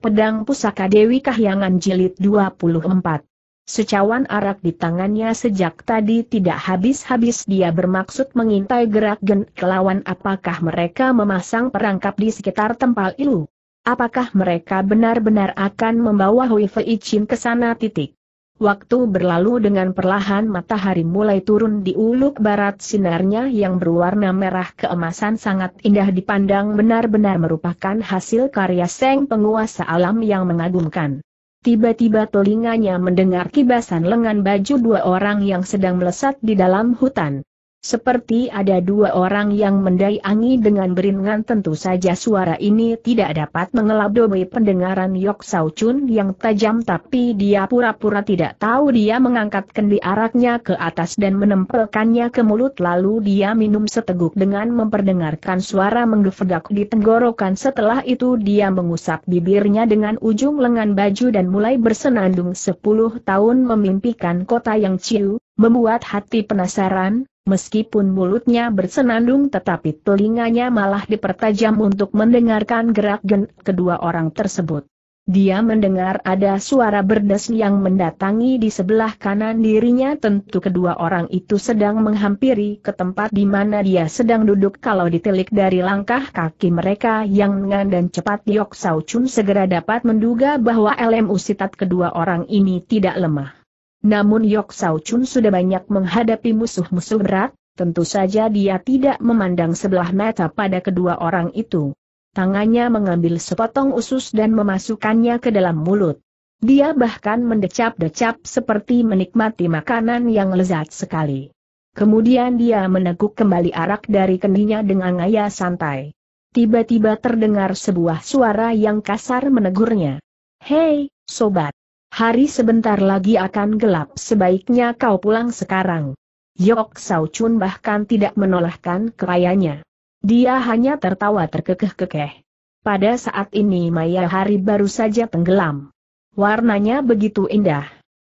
Pedang Pusaka Dewi Kahyangan Jilid 24. Secawan arak di tangannya sejak tadi tidak habis-habis dia bermaksud mengintai gerak gen kelawan apakah mereka memasang perangkap di sekitar tempal ilu. Apakah mereka benar-benar akan membawa Hui Fei Chin ke sana titik. Waktu berlalu dengan perlahan matahari mulai turun di uluk barat sinarnya yang berwarna merah keemasan sangat indah dipandang benar-benar merupakan hasil karya Seng penguasa alam yang mengagumkan. Tiba-tiba telinganya mendengar kibasan lengan baju dua orang yang sedang melesat di dalam hutan. Seperti ada dua orang yang mendayangi dengan beringan tentu saja suara ini tidak dapat mengelabui pendengaran Yok Sao Chun yang tajam tapi dia pura-pura tidak tahu dia mengangkat kendi araknya ke atas dan menempelkannya ke mulut lalu dia minum seteguk dengan memperdengarkan suara menggevedak di tenggorokan setelah itu dia mengusap bibirnya dengan ujung lengan baju dan mulai bersenandung sepuluh tahun memimpikan kota yang ciu, membuat hati penasaran, meskipun mulutnya bersenandung tetapi telinganya malah dipertajam untuk mendengarkan gerak gen kedua orang tersebut. Dia mendengar ada suara berdes yang mendatangi di sebelah kanan dirinya tentu kedua orang itu sedang menghampiri ke tempat di mana dia sedang duduk kalau ditelik dari langkah kaki mereka yang ngan dan cepat Yok Sao Chun segera dapat menduga bahwa LMU sitat kedua orang ini tidak lemah. Namun Yok Sao Chun sudah banyak menghadapi musuh-musuh berat, tentu saja dia tidak memandang sebelah mata pada kedua orang itu. Tangannya mengambil sepotong usus dan memasukkannya ke dalam mulut. Dia bahkan mendecap-decap seperti menikmati makanan yang lezat sekali. Kemudian dia meneguk kembali arak dari keningnya dengan gaya santai. Tiba-tiba terdengar sebuah suara yang kasar menegurnya. Hei, sobat! Hari sebentar lagi akan gelap sebaiknya kau pulang sekarang. Yok Sao Chun bahkan tidak menolakkan kerayanya. Dia hanya tertawa terkekeh-kekeh. Pada saat ini Maya hari baru saja tenggelam. Warnanya begitu indah.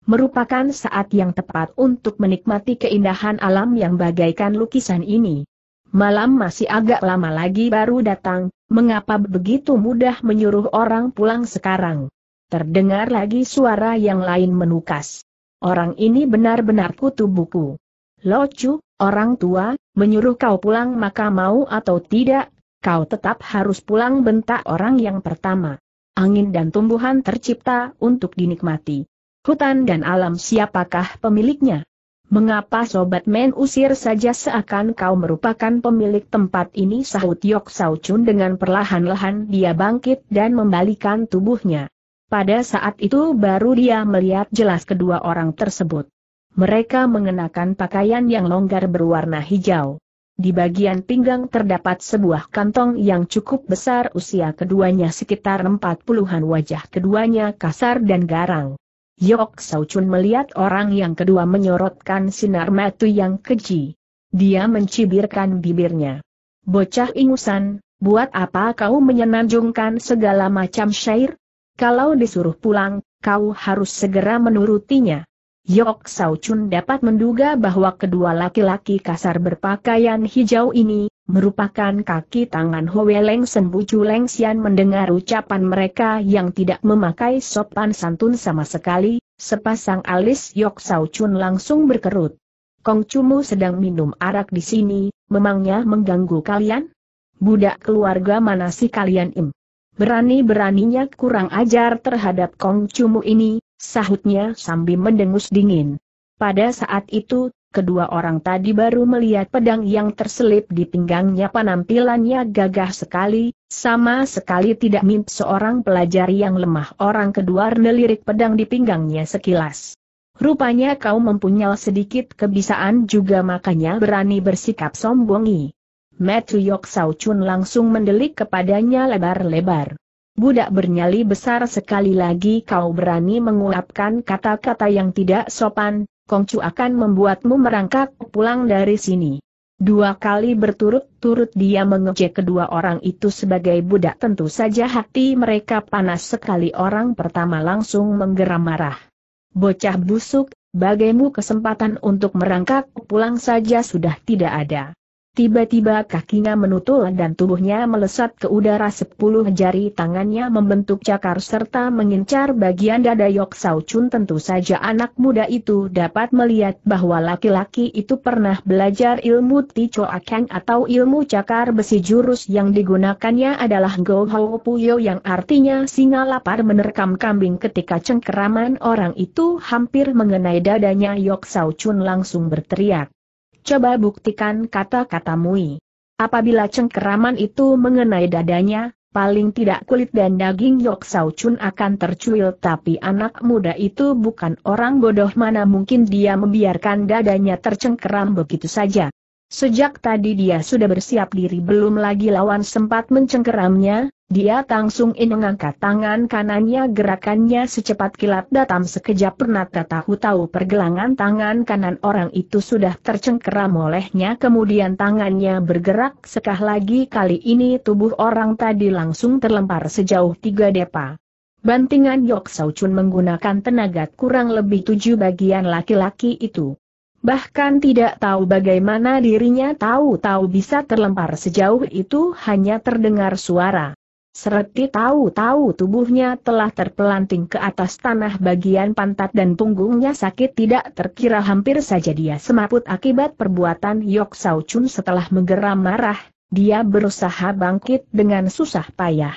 Merupakan saat yang tepat untuk menikmati keindahan alam yang bagaikan lukisan ini. Malam masih agak lama lagi baru datang, mengapa begitu mudah menyuruh orang pulang sekarang? Terdengar lagi suara yang lain menukas. Orang ini benar-benar kutu buku. Locu, orang tua, menyuruh kau pulang maka mau atau tidak, kau tetap harus pulang bentak orang yang pertama. Angin dan tumbuhan tercipta untuk dinikmati. Hutan dan alam siapakah pemiliknya? Mengapa sobat men usir saja seakan kau merupakan pemilik tempat ini sahut Yok Saucun dengan perlahan-lahan dia bangkit dan membalikan tubuhnya. Pada saat itu baru dia melihat jelas kedua orang tersebut. Mereka mengenakan pakaian yang longgar berwarna hijau. Di bagian pinggang terdapat sebuah kantong yang cukup besar usia keduanya sekitar empat puluhan. wajah keduanya kasar dan garang. Yok Saucun melihat orang yang kedua menyorotkan sinar mata yang keji. Dia mencibirkan bibirnya. Bocah ingusan, buat apa kau menyenanjungkan segala macam syair? kalau disuruh pulang, kau harus segera menurutinya. Yok Sao Chun dapat menduga bahwa kedua laki-laki kasar berpakaian hijau ini, merupakan kaki tangan Hwe Leng Senbu Leng Xian mendengar ucapan mereka yang tidak memakai sopan santun sama sekali, sepasang alis Yok Sao Chun langsung berkerut. Kong Chumu sedang minum arak di sini, memangnya mengganggu kalian? Budak keluarga mana sih kalian im? Berani-beraninya kurang ajar terhadap Kong Cumu ini, sahutnya sambil mendengus dingin. Pada saat itu, kedua orang tadi baru melihat pedang yang terselip di pinggangnya penampilannya gagah sekali, sama sekali tidak mimp seorang pelajar yang lemah orang kedua nelirik pedang di pinggangnya sekilas. Rupanya kau mempunyai sedikit kebisaan juga makanya berani bersikap sombongi. Matthew Yok Sao Chun langsung mendelik kepadanya lebar-lebar. Budak bernyali besar sekali lagi kau berani menguapkan kata-kata yang tidak sopan, Kongcu akan membuatmu merangkak pulang dari sini. Dua kali berturut-turut dia mengejek kedua orang itu sebagai budak tentu saja hati mereka panas sekali orang pertama langsung menggeram marah. Bocah busuk, bagaimu kesempatan untuk merangkak pulang saja sudah tidak ada. Tiba-tiba kakinya menutul dan tubuhnya melesat ke udara sepuluh jari tangannya membentuk cakar serta mengincar bagian dada Yok Sao Chun tentu saja anak muda itu dapat melihat bahwa laki-laki itu pernah belajar ilmu Ticho Akeng atau ilmu cakar besi jurus yang digunakannya adalah Go Hou Puyo yang artinya singa lapar menerkam kambing ketika cengkeraman orang itu hampir mengenai dadanya Yok Sao Chun langsung berteriak coba buktikan kata-kata Mui. Apabila cengkeraman itu mengenai dadanya, paling tidak kulit dan daging Yok Sao Chun akan tercuil tapi anak muda itu bukan orang bodoh mana mungkin dia membiarkan dadanya tercengkeram begitu saja. Sejak tadi dia sudah bersiap diri belum lagi lawan sempat mencengkeramnya, dia langsung in mengangkat tangan kanannya gerakannya secepat kilat datam sekejap Renata tahu-tahu pergelangan tangan kanan orang itu sudah tercengkeram olehnya kemudian tangannya bergerak sekah lagi kali ini tubuh orang tadi langsung terlempar sejauh tiga depa. Bantingan Yok Sao Chun menggunakan tenaga kurang lebih tujuh bagian laki-laki itu. Bahkan tidak tahu bagaimana dirinya tahu-tahu bisa terlempar sejauh itu hanya terdengar suara. Sereti tahu-tahu tubuhnya telah terpelanting ke atas tanah bagian pantat dan punggungnya sakit tidak terkira hampir saja dia semaput akibat perbuatan Yok Sao Chun setelah menggeram marah, dia berusaha bangkit dengan susah payah.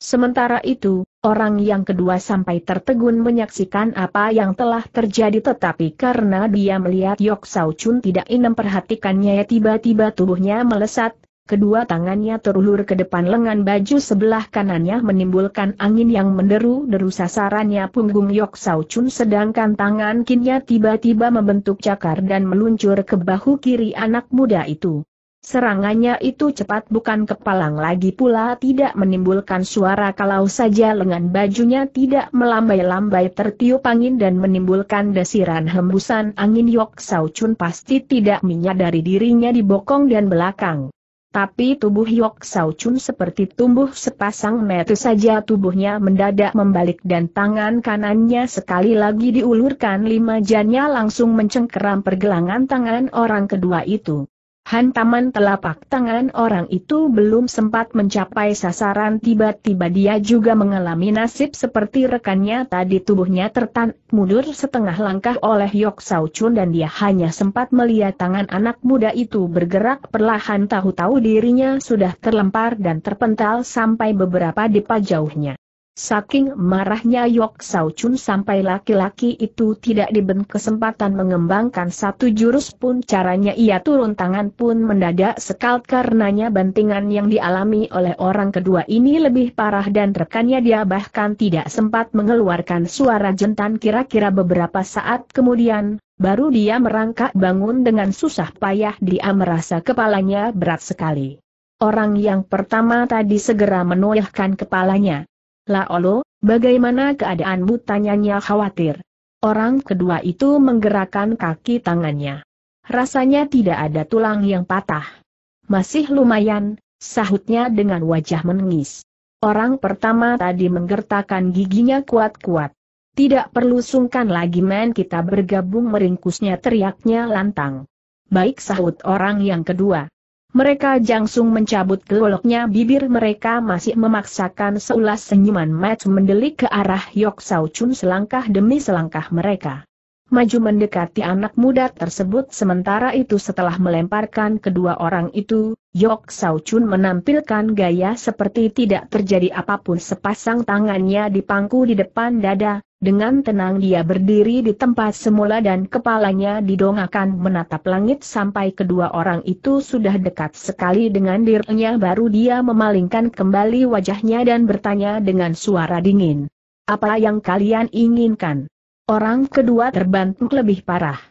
Sementara itu, orang yang kedua sampai tertegun menyaksikan apa yang telah terjadi tetapi karena dia melihat Yok Sao Chun tidak inem perhatikannya tiba-tiba tubuhnya melesat, Kedua tangannya terulur ke depan lengan baju sebelah kanannya menimbulkan angin yang menderu-deru sasarannya punggung Yok Sao Chun sedangkan tangan kinnya tiba-tiba membentuk cakar dan meluncur ke bahu kiri anak muda itu. Serangannya itu cepat bukan kepalang lagi pula tidak menimbulkan suara kalau saja lengan bajunya tidak melambai-lambai tertiup angin dan menimbulkan desiran hembusan angin Yok Sao Chun pasti tidak menyadari dirinya di bokong dan belakang. Tapi tubuh Yok Sao Chun seperti tumbuh sepasang metu saja tubuhnya mendadak membalik dan tangan kanannya sekali lagi diulurkan lima jannya langsung mencengkeram pergelangan tangan orang kedua itu. Hantaman telapak tangan orang itu belum sempat mencapai sasaran tiba-tiba dia juga mengalami nasib seperti rekannya tadi tubuhnya tertan mundur setengah langkah oleh Yok Sao Chun dan dia hanya sempat melihat tangan anak muda itu bergerak perlahan tahu-tahu dirinya sudah terlempar dan terpental sampai beberapa depa jauhnya. Saking marahnya Yok Sao Chun sampai laki-laki itu tidak diben kesempatan mengembangkan satu jurus pun caranya ia turun tangan pun mendadak sekal karenanya bantingan yang dialami oleh orang kedua ini lebih parah dan rekannya dia bahkan tidak sempat mengeluarkan suara jentan kira-kira beberapa saat kemudian, baru dia merangkak bangun dengan susah payah dia merasa kepalanya berat sekali. Orang yang pertama tadi segera menoyahkan kepalanya. Laolo, bagaimana keadaanmu tanyanya khawatir. Orang kedua itu menggerakkan kaki tangannya. Rasanya tidak ada tulang yang patah. Masih lumayan, sahutnya dengan wajah menangis. Orang pertama tadi menggertakkan giginya kuat-kuat. Tidak perlu sungkan lagi men kita bergabung meringkusnya teriaknya lantang. Baik sahut orang yang kedua. Mereka jangsung mencabut goloknya bibir mereka masih memaksakan seulas senyuman Match mendelik ke arah Yok Sao Chun selangkah demi selangkah mereka. Maju mendekati anak muda tersebut sementara itu setelah melemparkan kedua orang itu, Yok Sao Chun menampilkan gaya seperti tidak terjadi apapun sepasang tangannya dipangku di depan dada, dengan tenang dia berdiri di tempat semula dan kepalanya didongakan menatap langit sampai kedua orang itu sudah dekat sekali dengan dirinya baru dia memalingkan kembali wajahnya dan bertanya dengan suara dingin. Apa yang kalian inginkan? Orang kedua terbantuk lebih parah.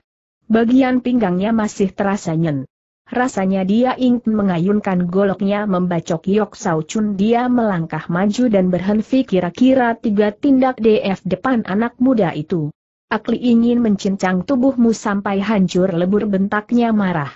Bagian pinggangnya masih terasa nyen. Rasanya dia ingin mengayunkan goloknya membacok Yok Sao Chun dia melangkah maju dan berhenti kira-kira tiga tindak DF depan anak muda itu. Akli ingin mencincang tubuhmu sampai hancur lebur bentaknya marah.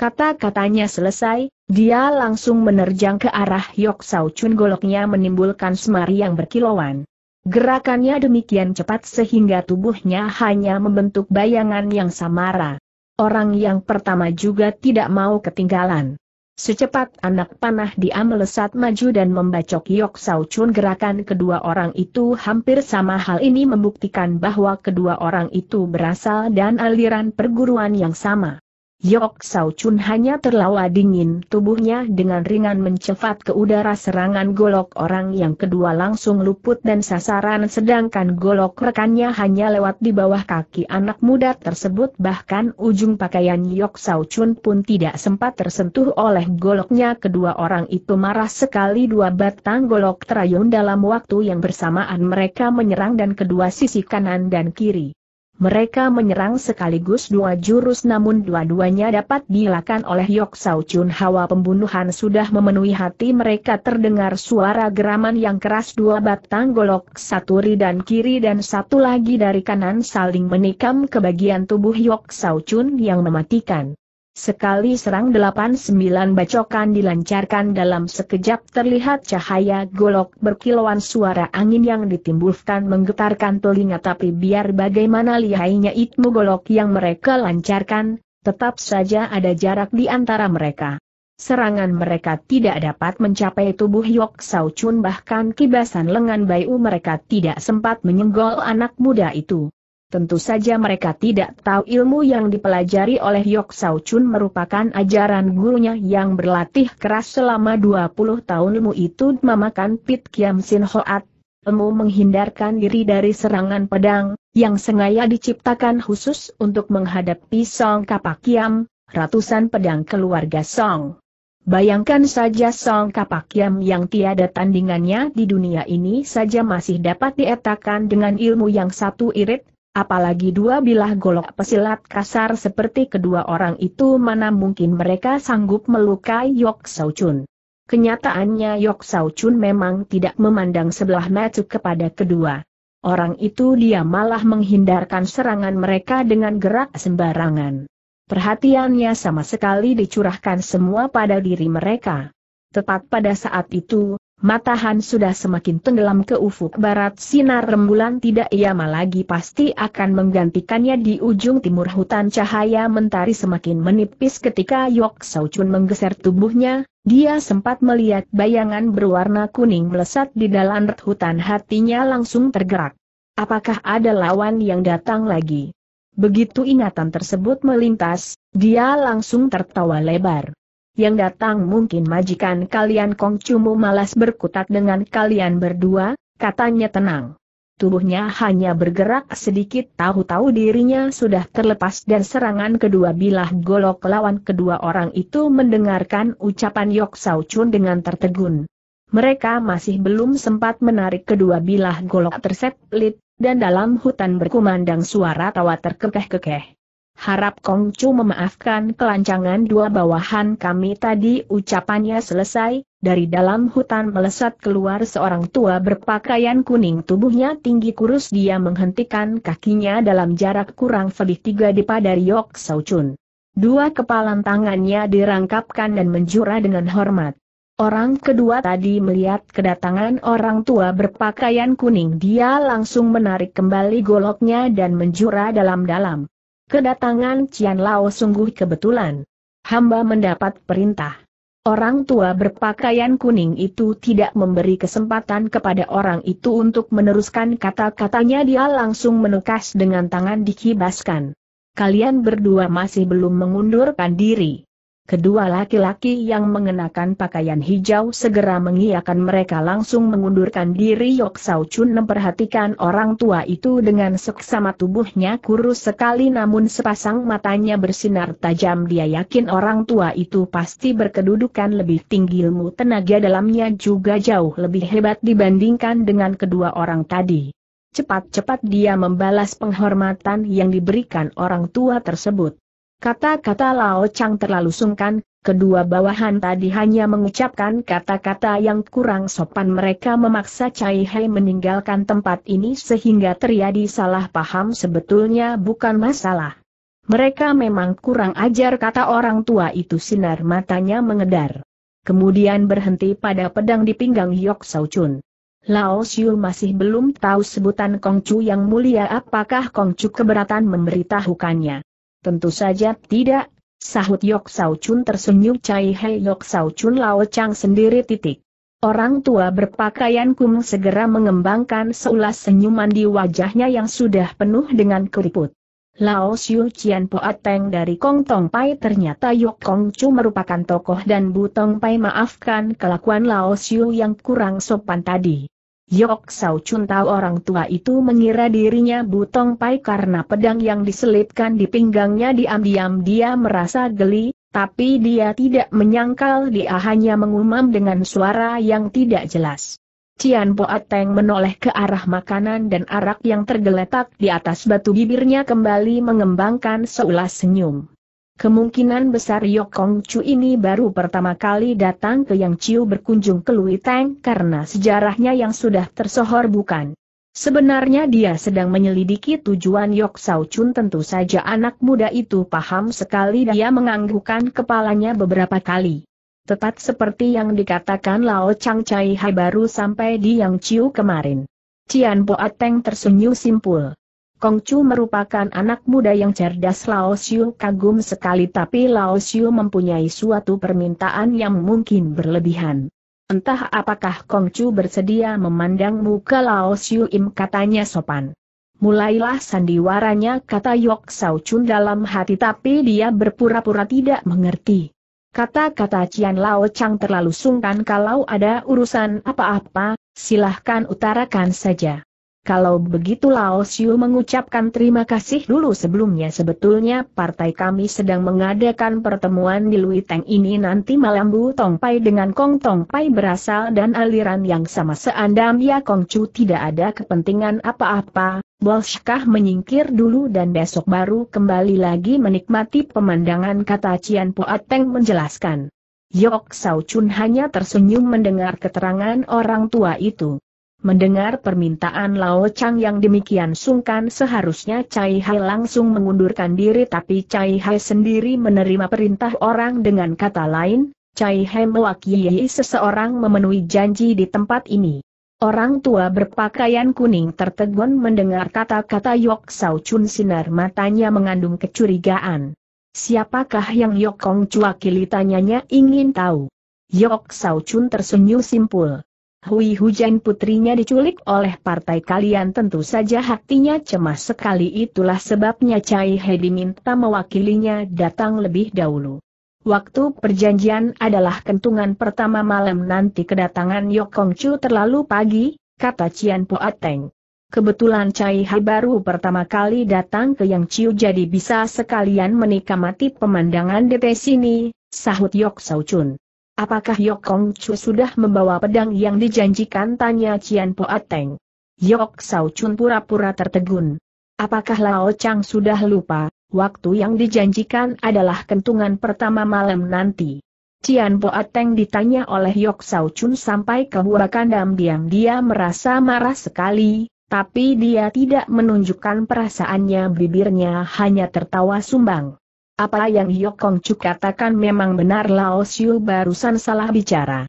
Kata-katanya selesai, dia langsung menerjang ke arah Yok Sao Chun goloknya menimbulkan semari yang berkilauan. Gerakannya demikian cepat sehingga tubuhnya hanya membentuk bayangan yang samara orang yang pertama juga tidak mau ketinggalan. Secepat anak panah dia melesat maju dan membacok Yok Sao Chun gerakan kedua orang itu hampir sama hal ini membuktikan bahwa kedua orang itu berasal dan aliran perguruan yang sama. Yok Sao Chun hanya terlawa dingin tubuhnya dengan ringan mencepat ke udara serangan golok orang yang kedua langsung luput dan sasaran sedangkan golok rekannya hanya lewat di bawah kaki anak muda tersebut bahkan ujung pakaian Yok Sao Chun pun tidak sempat tersentuh oleh goloknya kedua orang itu marah sekali dua batang golok terayun dalam waktu yang bersamaan mereka menyerang dan kedua sisi kanan dan kiri. Mereka menyerang sekaligus dua jurus namun dua-duanya dapat dilakukan oleh Yok Sao Chun Hawa pembunuhan sudah memenuhi hati mereka terdengar suara geraman yang keras dua batang golok satu ri dan kiri dan satu lagi dari kanan saling menikam ke bagian tubuh Yok Sao Chun yang mematikan. Sekali serang delapan sembilan bacokan dilancarkan dalam sekejap terlihat cahaya golok berkilauan suara angin yang ditimbulkan menggetarkan telinga tapi biar bagaimana lihainya itmu golok yang mereka lancarkan, tetap saja ada jarak di antara mereka. Serangan mereka tidak dapat mencapai tubuh Yok Sao Chun bahkan kibasan lengan Bayu mereka tidak sempat menyenggol anak muda itu. Tentu saja mereka tidak tahu ilmu yang dipelajari oleh Yok Sao Chun merupakan ajaran gurunya yang berlatih keras selama 20 tahun ilmu itu memakan Pit Kiam Sin Hoat. Ilmu menghindarkan diri dari serangan pedang, yang sengaja diciptakan khusus untuk menghadapi Song Kapak Kiam, ratusan pedang keluarga Song. Bayangkan saja Song Kapak Kiam yang tiada tandingannya di dunia ini saja masih dapat dietakan dengan ilmu yang satu irit, Apalagi dua bilah golok pesilat kasar seperti kedua orang itu mana mungkin mereka sanggup melukai Yok Sao Chun. Kenyataannya Yok Sao Chun memang tidak memandang sebelah mata kepada kedua. Orang itu dia malah menghindarkan serangan mereka dengan gerak sembarangan. Perhatiannya sama sekali dicurahkan semua pada diri mereka. Tepat pada saat itu, Matahan sudah semakin tenggelam ke ufuk barat sinar rembulan tidak iama lagi pasti akan menggantikannya di ujung timur hutan cahaya mentari semakin menipis ketika Yok Saucun menggeser tubuhnya, dia sempat melihat bayangan berwarna kuning melesat di dalam hutan hatinya langsung tergerak. Apakah ada lawan yang datang lagi? Begitu ingatan tersebut melintas, dia langsung tertawa lebar yang datang mungkin majikan kalian Kong Cumu malas berkutat dengan kalian berdua, katanya tenang. Tubuhnya hanya bergerak sedikit tahu-tahu dirinya sudah terlepas dan serangan kedua bilah golok lawan kedua orang itu mendengarkan ucapan Yok Sao Chun dengan tertegun. Mereka masih belum sempat menarik kedua bilah golok tersebut, dan dalam hutan berkumandang suara tawa terkekeh-kekeh. Harap Kongcu memaafkan kelancangan dua bawahan kami tadi ucapannya selesai, dari dalam hutan melesat keluar seorang tua berpakaian kuning tubuhnya tinggi kurus dia menghentikan kakinya dalam jarak kurang lebih tiga depa dari Yok Chun. Dua kepalan tangannya dirangkapkan dan menjura dengan hormat. Orang kedua tadi melihat kedatangan orang tua berpakaian kuning dia langsung menarik kembali goloknya dan menjura dalam-dalam. Kedatangan Cian Lao sungguh kebetulan. Hamba mendapat perintah. Orang tua berpakaian kuning itu tidak memberi kesempatan kepada orang itu untuk meneruskan kata-katanya dia langsung menekas dengan tangan dikibaskan. Kalian berdua masih belum mengundurkan diri. Kedua laki-laki yang mengenakan pakaian hijau segera mengiakan mereka langsung mengundurkan diri Yok Sao Chun memperhatikan orang tua itu dengan seksama tubuhnya kurus sekali namun sepasang matanya bersinar tajam dia yakin orang tua itu pasti berkedudukan lebih tinggi ilmu tenaga dalamnya juga jauh lebih hebat dibandingkan dengan kedua orang tadi. Cepat-cepat dia membalas penghormatan yang diberikan orang tua tersebut. Kata-kata Lao Chang terlalu sungkan, kedua bawahan tadi hanya mengucapkan kata-kata yang kurang sopan mereka memaksa Cai Hei meninggalkan tempat ini sehingga terjadi salah paham sebetulnya bukan masalah. Mereka memang kurang ajar kata orang tua itu sinar matanya mengedar. Kemudian berhenti pada pedang di pinggang Yok Sao Chun. Lao Xiu masih belum tahu sebutan Kong Chu yang mulia apakah Kong Chu keberatan memberitahukannya. Tentu saja tidak, sahut Yok Sao Chun tersenyum Cai Hei Yok Sao Chun Lao Chang sendiri titik. Orang tua berpakaian kumuh segera mengembangkan seulas senyuman di wajahnya yang sudah penuh dengan keriput. Lao Xiu Cian Poat Peng dari Kong Tong Pai ternyata Yok Kong Chu merupakan tokoh dan Bu Pai maafkan kelakuan Lao Xiu yang kurang sopan tadi. Yok Sao Chun tahu orang tua itu mengira dirinya butong pai karena pedang yang diselipkan di pinggangnya diam-diam dia merasa geli, tapi dia tidak menyangkal dia hanya mengumam dengan suara yang tidak jelas. Cian Poateng menoleh ke arah makanan dan arak yang tergeletak di atas batu bibirnya kembali mengembangkan seulas senyum. Kemungkinan besar Yok Kong Chu ini baru pertama kali datang ke Yang Chiu berkunjung ke Lui Tang karena sejarahnya yang sudah tersohor bukan. Sebenarnya dia sedang menyelidiki tujuan Yok Sao Chun tentu saja anak muda itu paham sekali dia menganggukkan kepalanya beberapa kali. Tepat seperti yang dikatakan Lao Chang Chai Hai baru sampai di Yang Chiu kemarin. Cian Ateng tersenyum simpul. Kong Chu merupakan anak muda yang cerdas Lao Xiu kagum sekali tapi Lao Xiu mempunyai suatu permintaan yang mungkin berlebihan. Entah apakah Kong Chu bersedia memandang muka Lao Xiu Im katanya sopan. Mulailah sandiwaranya kata Yok Sao Chun dalam hati tapi dia berpura-pura tidak mengerti. Kata-kata Cian Lao Chang terlalu sungkan kalau ada urusan apa-apa, silahkan utarakan saja. Kalau begitu Lao Xiu mengucapkan terima kasih dulu sebelumnya sebetulnya partai kami sedang mengadakan pertemuan di Lui Teng ini nanti malam Bu Tong Pai dengan Kong Tong Pai berasal dan aliran yang sama seandainya ya Kong Chu tidak ada kepentingan apa-apa, Bolshkah menyingkir dulu dan besok baru kembali lagi menikmati pemandangan kata Cian Poat Teng menjelaskan. Yok Sauchun Chun hanya tersenyum mendengar keterangan orang tua itu. Mendengar permintaan Lao Chang yang demikian sungkan seharusnya Cai Hai langsung mengundurkan diri tapi Cai Hai sendiri menerima perintah orang dengan kata lain, Cai Hai mewakili seseorang memenuhi janji di tempat ini. Orang tua berpakaian kuning tertegun mendengar kata-kata Yok Sao Chun sinar matanya mengandung kecurigaan. Siapakah yang Yok Kong Chua tanyanya ingin tahu. Yok Sao Chun tersenyum simpul. Hui Hujan putrinya diculik oleh partai kalian tentu saja hatinya cemas sekali itulah sebabnya Cai He diminta mewakilinya datang lebih dahulu. Waktu perjanjian adalah kentungan pertama malam nanti kedatangan Yokong Chu terlalu pagi, kata Cian Ateng. Kebetulan Cai He baru pertama kali datang ke Yang Chiu jadi bisa sekalian menikmati pemandangan detes sini, sahut Yok Sau Chun. Apakah Yok Kong Chu sudah membawa pedang yang dijanjikan? Tanya Cian Po Ateng. Yok Sao Chun pura-pura tertegun. Apakah Lao Chang sudah lupa, waktu yang dijanjikan adalah kentungan pertama malam nanti. Cian Po Ateng ditanya oleh Yok Sao Chun sampai kebuakan diam-diam dia merasa marah sekali, tapi dia tidak menunjukkan perasaannya bibirnya hanya tertawa sumbang. Apa yang Kong Chu katakan memang benar Lao Xiu barusan salah bicara.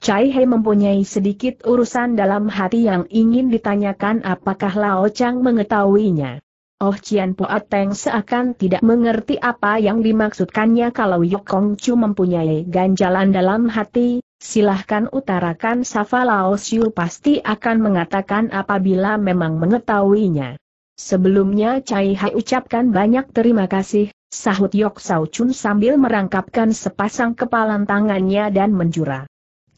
Chai He mempunyai sedikit urusan dalam hati yang ingin ditanyakan apakah Lao Chang mengetahuinya. Oh Cian Po Teng seakan tidak mengerti apa yang dimaksudkannya kalau Yokong Chu mempunyai ganjalan dalam hati, silahkan utarakan Safa Lao Xiu pasti akan mengatakan apabila memang mengetahuinya. Sebelumnya Cai Hai ucapkan banyak terima kasih, sahut Yok Sao Chun sambil merangkapkan sepasang kepalan tangannya dan menjura.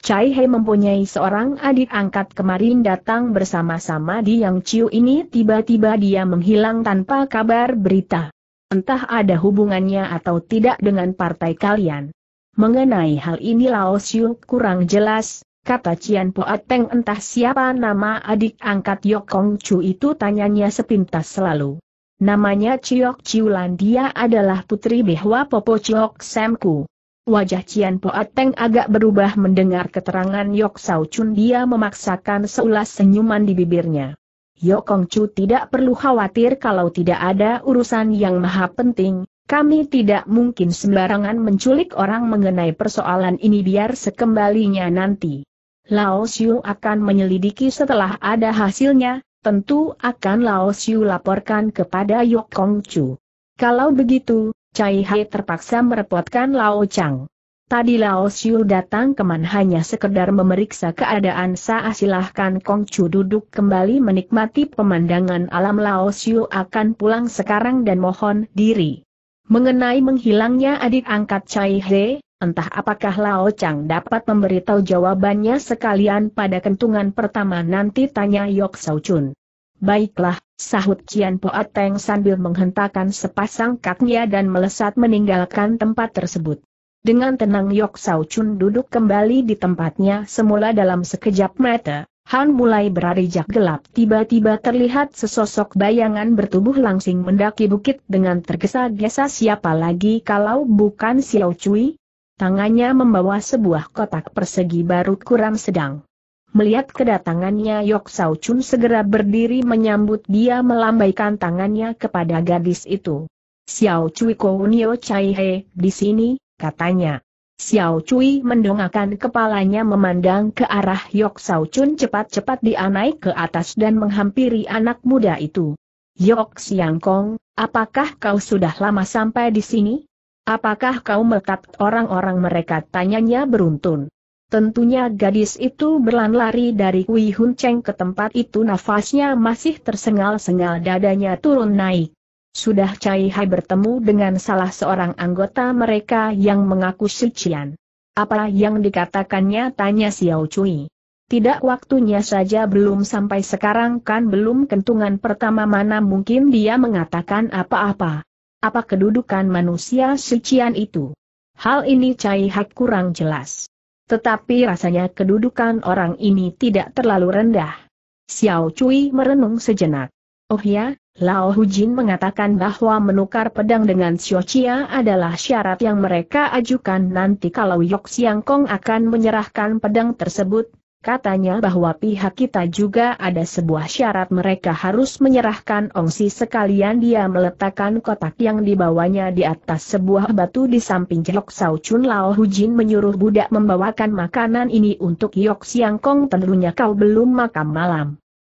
Cai Hai mempunyai seorang adik angkat kemarin datang bersama-sama di Yang Chiu ini tiba-tiba dia menghilang tanpa kabar berita. Entah ada hubungannya atau tidak dengan partai kalian. Mengenai hal ini Lao Xiu kurang jelas, Kata Cian Poateng entah siapa nama adik angkat Yok Kong Chu itu tanyanya sepintas selalu. Namanya Ciok Ciulan dia adalah putri Behwa Popo Ciok Semku. Wajah Cian Poateng agak berubah mendengar keterangan Yok Sao Chun dia memaksakan seulas senyuman di bibirnya. Yok Kong Chu tidak perlu khawatir kalau tidak ada urusan yang maha penting, kami tidak mungkin sembarangan menculik orang mengenai persoalan ini biar sekembalinya nanti. Lao Xiu akan menyelidiki setelah ada hasilnya, tentu akan Lao Xiu laporkan kepada Yok Kong Chu. Kalau begitu, Cai Hai terpaksa merepotkan Lao Chang. Tadi Lao Xiu datang kemana hanya sekedar memeriksa keadaan saya silahkan Kong Chu duduk kembali menikmati pemandangan alam Lao Xiu akan pulang sekarang dan mohon diri. Mengenai menghilangnya adik angkat Cai He, Entah apakah Lao Chang dapat memberitahu jawabannya sekalian pada kentungan pertama nanti tanya Yok Sao Chun. Baiklah, sahut Cian Poat Ateng sambil menghentakkan sepasang kakinya dan melesat meninggalkan tempat tersebut. Dengan tenang Yok Sao Chun duduk kembali di tempatnya semula dalam sekejap mata. Han mulai berarijak gelap tiba-tiba terlihat sesosok bayangan bertubuh langsing mendaki bukit dengan tergesa-gesa siapa lagi kalau bukan Xiao Cui, tangannya membawa sebuah kotak persegi baru kurang sedang. Melihat kedatangannya Yok Sao Chun segera berdiri menyambut dia melambaikan tangannya kepada gadis itu. Xiao Cui Kounio Chai He, di sini, katanya. Xiao Cui mendongakkan kepalanya memandang ke arah Yok Sao Chun cepat-cepat dia ke atas dan menghampiri anak muda itu. Yok Siang Kong, apakah kau sudah lama sampai di sini? Apakah kau melekat orang-orang mereka? Tanyanya beruntun. Tentunya gadis itu berlan lari dari Kui Hun Cheng ke tempat itu nafasnya masih tersengal-sengal dadanya turun naik. Sudah Cai Hai bertemu dengan salah seorang anggota mereka yang mengaku sucian. Apa yang dikatakannya tanya Xiao Cui. Tidak waktunya saja belum sampai sekarang kan belum kentungan pertama mana mungkin dia mengatakan apa-apa apa kedudukan manusia sucian itu. Hal ini Cai Hak kurang jelas. Tetapi rasanya kedudukan orang ini tidak terlalu rendah. Xiao Cui merenung sejenak. Oh ya, Lao Hu Jin mengatakan bahwa menukar pedang dengan Xiao Chia adalah syarat yang mereka ajukan nanti kalau Yok Siang Kong akan menyerahkan pedang tersebut Katanya bahwa pihak kita juga ada sebuah syarat mereka harus menyerahkan ongsi sekalian dia meletakkan kotak yang dibawanya di atas sebuah batu di samping jelok Sao Chun Lao Hujin menyuruh budak membawakan makanan ini untuk Yok Siang Kong tentunya kau belum makan malam.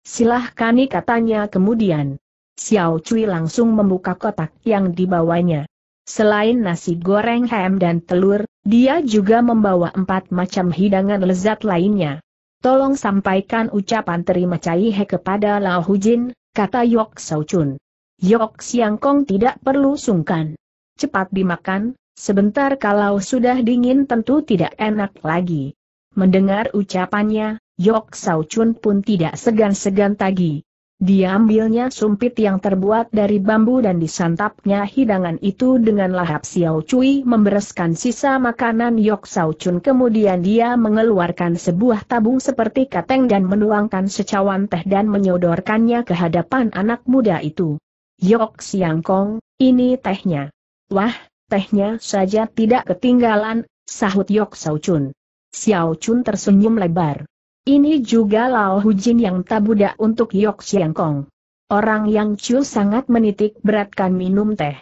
Silahkan, katanya kemudian. Xiao Cui langsung membuka kotak yang dibawanya. Selain nasi goreng ham dan telur, dia juga membawa empat macam hidangan lezat lainnya. Tolong sampaikan ucapan terima caihe kepada Lao Hujin, kata Yok Sao Chun. Yok Siang Kong tidak perlu sungkan. Cepat dimakan, sebentar kalau sudah dingin tentu tidak enak lagi. Mendengar ucapannya, Yok Sao Chun pun tidak segan-segan tagi. Diambilnya sumpit yang terbuat dari bambu dan disantapnya hidangan itu dengan lahap Xiao Cui membereskan sisa makanan Yok Sao Chun kemudian dia mengeluarkan sebuah tabung seperti kateng dan menuangkan secawan teh dan menyodorkannya ke hadapan anak muda itu. Yok Siang Kong, ini tehnya. Wah, tehnya saja tidak ketinggalan, sahut Yok Sao Chun. Xiao Chun tersenyum lebar. Ini juga Lao Hujin yang tak untuk Yok Siang Kong. Orang yang Chu sangat menitik beratkan minum teh.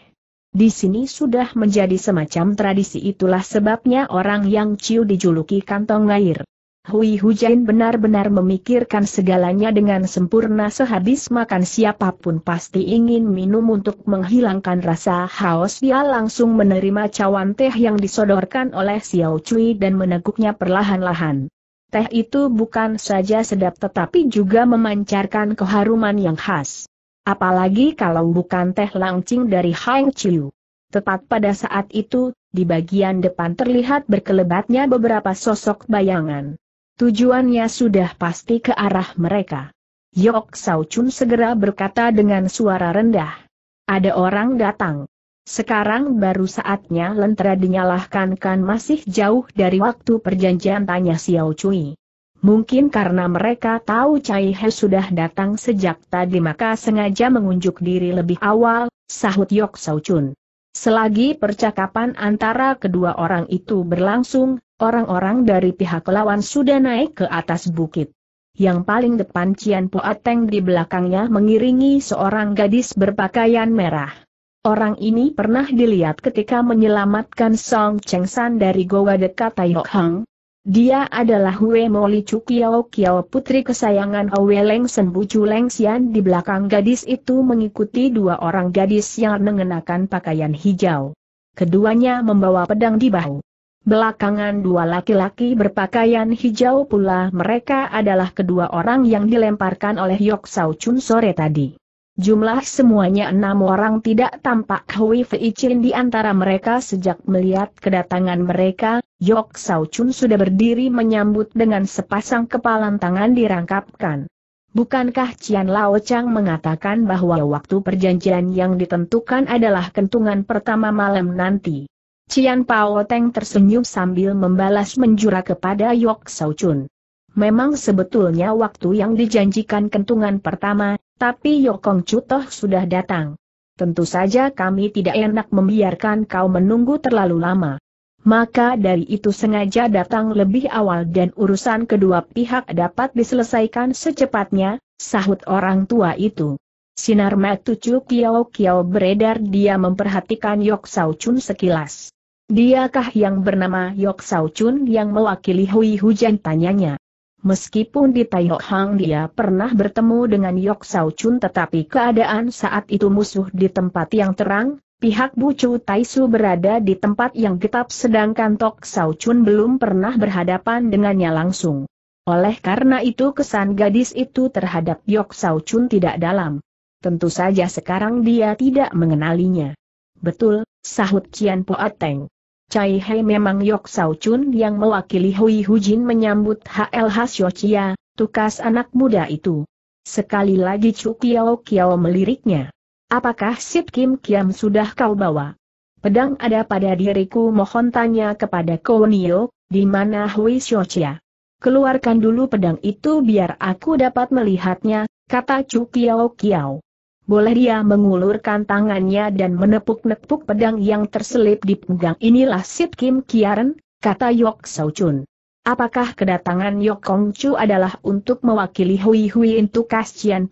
Di sini sudah menjadi semacam tradisi itulah sebabnya orang yang Chu dijuluki kantong air. Hui Hujain benar-benar memikirkan segalanya dengan sempurna sehabis makan siapapun pasti ingin minum untuk menghilangkan rasa haus dia langsung menerima cawan teh yang disodorkan oleh Xiao Cui dan meneguknya perlahan-lahan. Teh itu bukan saja sedap tetapi juga memancarkan keharuman yang khas. Apalagi kalau bukan teh langcing dari Hang Chiu. Tepat pada saat itu, di bagian depan terlihat berkelebatnya beberapa sosok bayangan. Tujuannya sudah pasti ke arah mereka. Yok Sao Chun segera berkata dengan suara rendah. Ada orang datang. Sekarang baru saatnya lentera dinyalahkan kan masih jauh dari waktu perjanjian tanya Xiao Cui. Mungkin karena mereka tahu Cai He sudah datang sejak tadi maka sengaja mengunjuk diri lebih awal, sahut Yok Sao Chun. Selagi percakapan antara kedua orang itu berlangsung, orang-orang dari pihak lawan sudah naik ke atas bukit. Yang paling depan Cian Poateng di belakangnya mengiringi seorang gadis berpakaian merah. Orang ini pernah dilihat ketika menyelamatkan Song Cheng San dari goa dekat Taiyok Hang. Dia adalah Hue Moli Chukiao Kiao putri kesayangan Hue Leng Senbu Chu Leng Xian di belakang gadis itu mengikuti dua orang gadis yang mengenakan pakaian hijau. Keduanya membawa pedang di bahu. Belakangan dua laki-laki berpakaian hijau pula mereka adalah kedua orang yang dilemparkan oleh Yok Sao Chun sore tadi. Jumlah semuanya enam orang tidak tampak Hui Fei Chin di antara mereka sejak melihat kedatangan mereka, Yok Sao Chun sudah berdiri menyambut dengan sepasang kepalan tangan dirangkapkan. Bukankah Cian Lao Chang mengatakan bahwa waktu perjanjian yang ditentukan adalah kentungan pertama malam nanti? Cian Pao Teng tersenyum sambil membalas menjura kepada Yok Sao Chun. Memang sebetulnya waktu yang dijanjikan kentungan pertama, tapi Yokong Cutoh sudah datang. Tentu saja kami tidak enak membiarkan kau menunggu terlalu lama. Maka dari itu sengaja datang lebih awal dan urusan kedua pihak dapat diselesaikan secepatnya, sahut orang tua itu. Sinar Matucu Kiao Kiao beredar dia memperhatikan Yok Sao Chun sekilas. Diakah yang bernama Yok Sao Chun yang mewakili Hui Hujan tanyanya. Meskipun di Taiyok Hang dia pernah bertemu dengan Yok Sao Chun tetapi keadaan saat itu musuh di tempat yang terang, pihak Bucu Taisu berada di tempat yang getap sedangkan Tok Sao Chun belum pernah berhadapan dengannya langsung. Oleh karena itu kesan gadis itu terhadap Yok Sao Chun tidak dalam. Tentu saja sekarang dia tidak mengenalinya. Betul, sahut Cian Poateng. Cai Hei memang Yok Sao Chun yang mewakili Hui Hujin menyambut HLH Siochia, tukas anak muda itu. Sekali lagi Chu Kiao Kiao meliriknya. Apakah Sip Kim Kiam sudah kau bawa? Pedang ada pada diriku mohon tanya kepada Nio, di mana Hui Siochia? Keluarkan dulu pedang itu biar aku dapat melihatnya, kata Chu Kiao Kiao boleh dia mengulurkan tangannya dan menepuk-nepuk pedang yang terselip di pinggang inilah Sit Kim Kiaren, kata Yok Sau Chun. Apakah kedatangan Yok Kong Chu adalah untuk mewakili Hui Hui untuk Po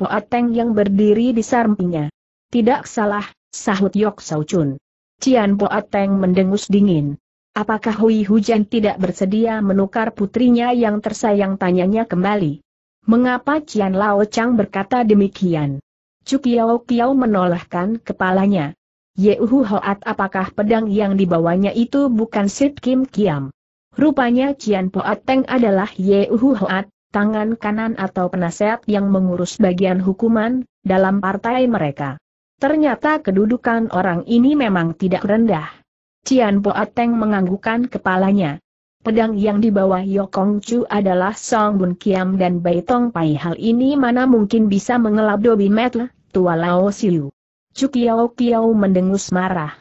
Poateng yang berdiri di sampingnya? Tidak salah, sahut Yok Sau Chun. Cian Poateng mendengus dingin. Apakah Hui Hujan tidak bersedia menukar putrinya yang tersayang tanyanya kembali? Mengapa Cian Lao Chang berkata demikian? Cukiao Kiao menolakkan kepalanya. Yehu Hoat apakah pedang yang dibawanya itu bukan Sid Kim Kiam? Rupanya Cian Poat Teng adalah Yehu Hoat, tangan kanan atau penasehat yang mengurus bagian hukuman, dalam partai mereka. Ternyata kedudukan orang ini memang tidak rendah. Cian Poat Teng menganggukkan kepalanya. Pedang yang dibawa Yokong Chu adalah Song Bun Kiam dan Bai Tong Pai hal ini mana mungkin bisa mengelap Dobi Metle, tua Lao Siu. Chu Kiao mendengus marah.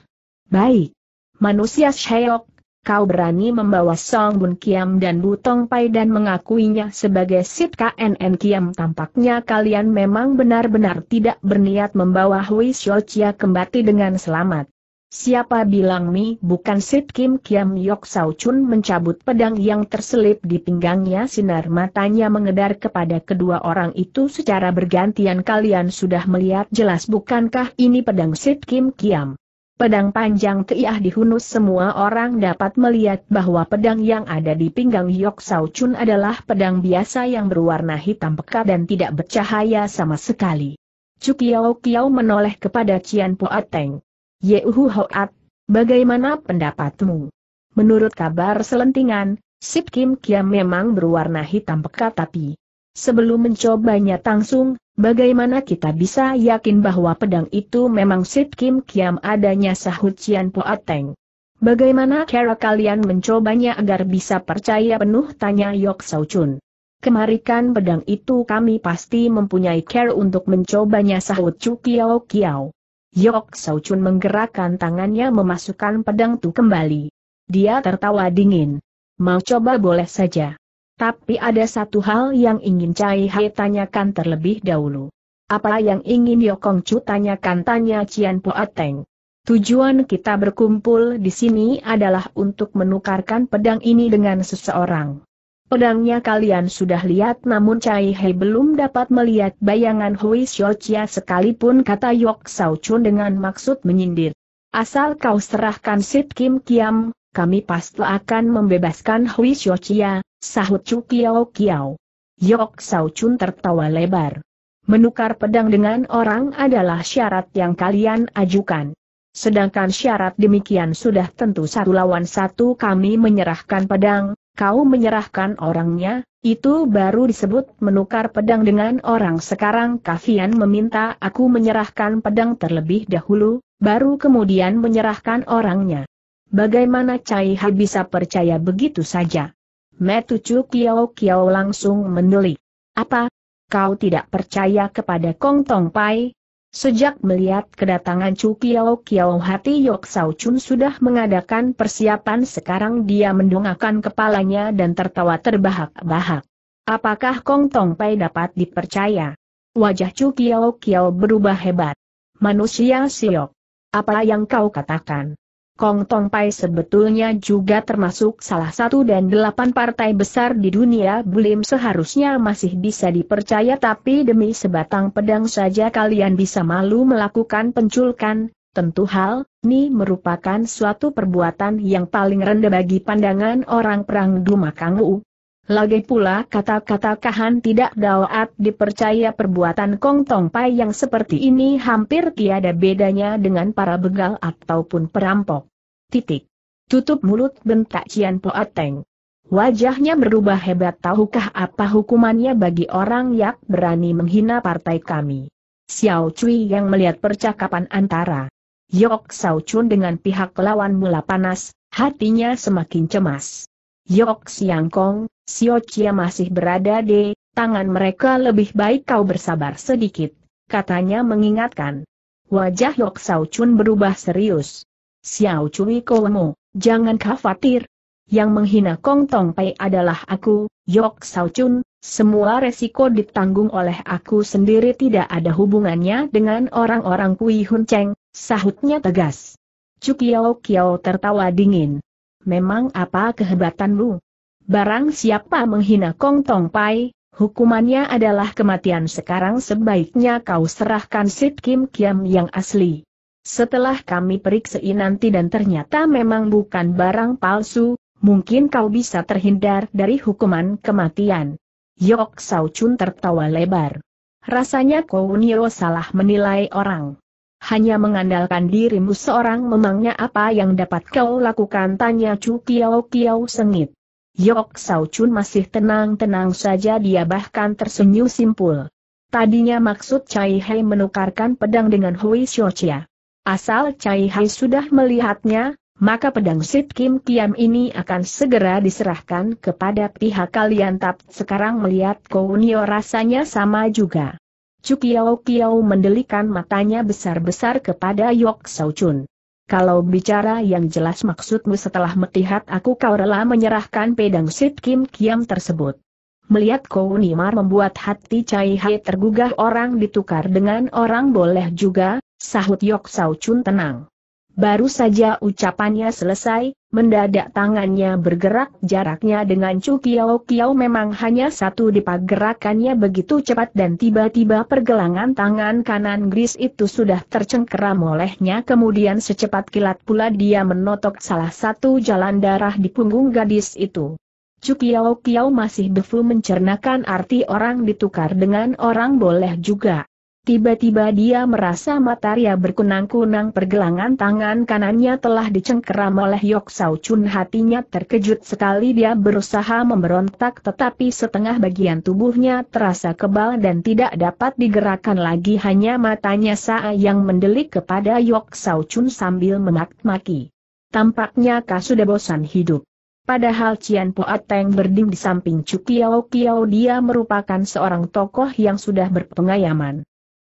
Baik. Manusia Sheok, kau berani membawa Song Bun Kiam dan Bu Tong Pai dan mengakuinya sebagai Sit KNN Kiam tampaknya kalian memang benar-benar tidak berniat membawa Hui Xiao kembali dengan selamat. Siapa bilang Mi bukan Sit Kim Kiam Yok Sao Chun mencabut pedang yang terselip di pinggangnya sinar matanya mengedar kepada kedua orang itu secara bergantian kalian sudah melihat jelas bukankah ini pedang Sit Kim Kiam. Pedang panjang Tiah dihunus semua orang dapat melihat bahwa pedang yang ada di pinggang Yok Sao Chun adalah pedang biasa yang berwarna hitam pekat dan tidak bercahaya sama sekali. Cukiao Kiao menoleh kepada Cian Poateng. Yehu Hoat, bagaimana pendapatmu? Menurut kabar selentingan, Sip Kim Kiam memang berwarna hitam pekat tapi sebelum mencobanya langsung, bagaimana kita bisa yakin bahwa pedang itu memang Sip Kim Kiam adanya sahut Cian Poateng? Bagaimana cara kalian mencobanya agar bisa percaya penuh tanya Yok Sau Chun. Kemarikan pedang itu kami pasti mempunyai care untuk mencobanya sahut Chu Kiao Kiao. Yok Sau Chun menggerakkan tangannya memasukkan pedang itu kembali. Dia tertawa dingin. Mau coba boleh saja. Tapi ada satu hal yang ingin Cai Hai tanyakan terlebih dahulu. Apa yang ingin Yokong Chu tanyakan tanya Cian Ateng. Tujuan kita berkumpul di sini adalah untuk menukarkan pedang ini dengan seseorang. Pedangnya kalian sudah lihat namun Cai He belum dapat melihat bayangan Hui Xiaochia sekalipun kata Yok Sao Chun dengan maksud menyindir. Asal kau serahkan Sip Kim Kiam, kami pasti akan membebaskan Hui Xiaochia, sahut Chu Kiao Kiao. Yok Sao Chun tertawa lebar. Menukar pedang dengan orang adalah syarat yang kalian ajukan. Sedangkan syarat demikian sudah tentu satu lawan satu kami menyerahkan pedang, kau menyerahkan orangnya, itu baru disebut menukar pedang dengan orang sekarang Kafian meminta aku menyerahkan pedang terlebih dahulu, baru kemudian menyerahkan orangnya. Bagaimana Cai Hai bisa percaya begitu saja? Metu Chu Kiao Kiao langsung mendelik. Apa? Kau tidak percaya kepada Kong Tong Pai? Sejak melihat kedatangan Chu Kiao Kiao hati Yok Sao Chun sudah mengadakan persiapan sekarang dia mendongakkan kepalanya dan tertawa terbahak-bahak. Apakah Kong Tong Pai dapat dipercaya? Wajah Chu Kiao Kiao berubah hebat. Manusia siok. Apa yang kau katakan? Kong Tong Pai sebetulnya juga termasuk salah satu dan delapan partai besar di dunia Bulim seharusnya masih bisa dipercaya tapi demi sebatang pedang saja kalian bisa malu melakukan penculkan, tentu hal, ini merupakan suatu perbuatan yang paling rendah bagi pandangan orang perang Dumakang U. Lagi pula kata-kata Kahan tidak dapat dipercaya perbuatan Kong Tong Pai yang seperti ini hampir tiada bedanya dengan para begal ataupun perampok. Titik. Tutup mulut bentak Cian Poateng. Wajahnya berubah hebat tahukah apa hukumannya bagi orang yang berani menghina partai kami. Xiao Cui yang melihat percakapan antara Yok Sao Chun dengan pihak lawan mula panas, hatinya semakin cemas. Yok Siang Kong, Sio Chia masih berada di tangan mereka lebih baik kau bersabar sedikit, katanya mengingatkan. Wajah Yok Sao Chun berubah serius. Xiao Cui Kowemu, jangan khawatir. Yang menghina Kong Tong Pei adalah aku, Yok Sao Chun, semua resiko ditanggung oleh aku sendiri tidak ada hubungannya dengan orang-orang Kui Hun Cheng, sahutnya tegas. Kiao Kiao tertawa dingin. Memang apa kehebatanmu? Barang siapa menghina Kong Tong Pai, hukumannya adalah kematian sekarang sebaiknya kau serahkan Sid Kim Kiam yang asli. Setelah kami periksa nanti dan ternyata memang bukan barang palsu, mungkin kau bisa terhindar dari hukuman kematian. Yok Sao Chun tertawa lebar. Rasanya Nio salah menilai orang. Hanya mengandalkan dirimu seorang memangnya apa yang dapat kau lakukan tanya Chu Kiao Kiao sengit. Yok Sao Chun masih tenang-tenang saja dia bahkan tersenyum simpul. Tadinya maksud Cai Hei menukarkan pedang dengan Hui Chia. Asal Cai Hai sudah melihatnya, maka pedang Sit Kim Kiam ini akan segera diserahkan kepada pihak kalian tap sekarang melihat Nio rasanya sama juga. Chu Kiao mendelikan matanya besar-besar kepada Yok Sao Chun. Kalau bicara yang jelas maksudmu setelah melihat aku kau rela menyerahkan pedang Sid Kim Kiam tersebut. Melihat Nimar membuat hati Cai Hai tergugah orang ditukar dengan orang boleh juga, sahut Yok Sao Chun tenang. Baru saja ucapannya selesai, mendadak tangannya bergerak jaraknya dengan Chu Kiao Kiao memang hanya satu dipa gerakannya begitu cepat dan tiba-tiba pergelangan tangan kanan Gris itu sudah tercengkeram olehnya kemudian secepat kilat pula dia menotok salah satu jalan darah di punggung gadis itu. Chu Kiao Kiao masih befu mencernakan arti orang ditukar dengan orang boleh juga. Tiba-tiba dia merasa mataria berkunang-kunang pergelangan tangan kanannya telah dicengkeram oleh Yok Sao Chun hatinya terkejut sekali dia berusaha memberontak tetapi setengah bagian tubuhnya terasa kebal dan tidak dapat digerakkan lagi hanya matanya Saa yang mendelik kepada Yok Sao Chun sambil memak-maki. Tampaknya kau sudah bosan hidup. Padahal Cian Poat Teng berdiri di samping Cukiao Kiao dia merupakan seorang tokoh yang sudah berpengayaman.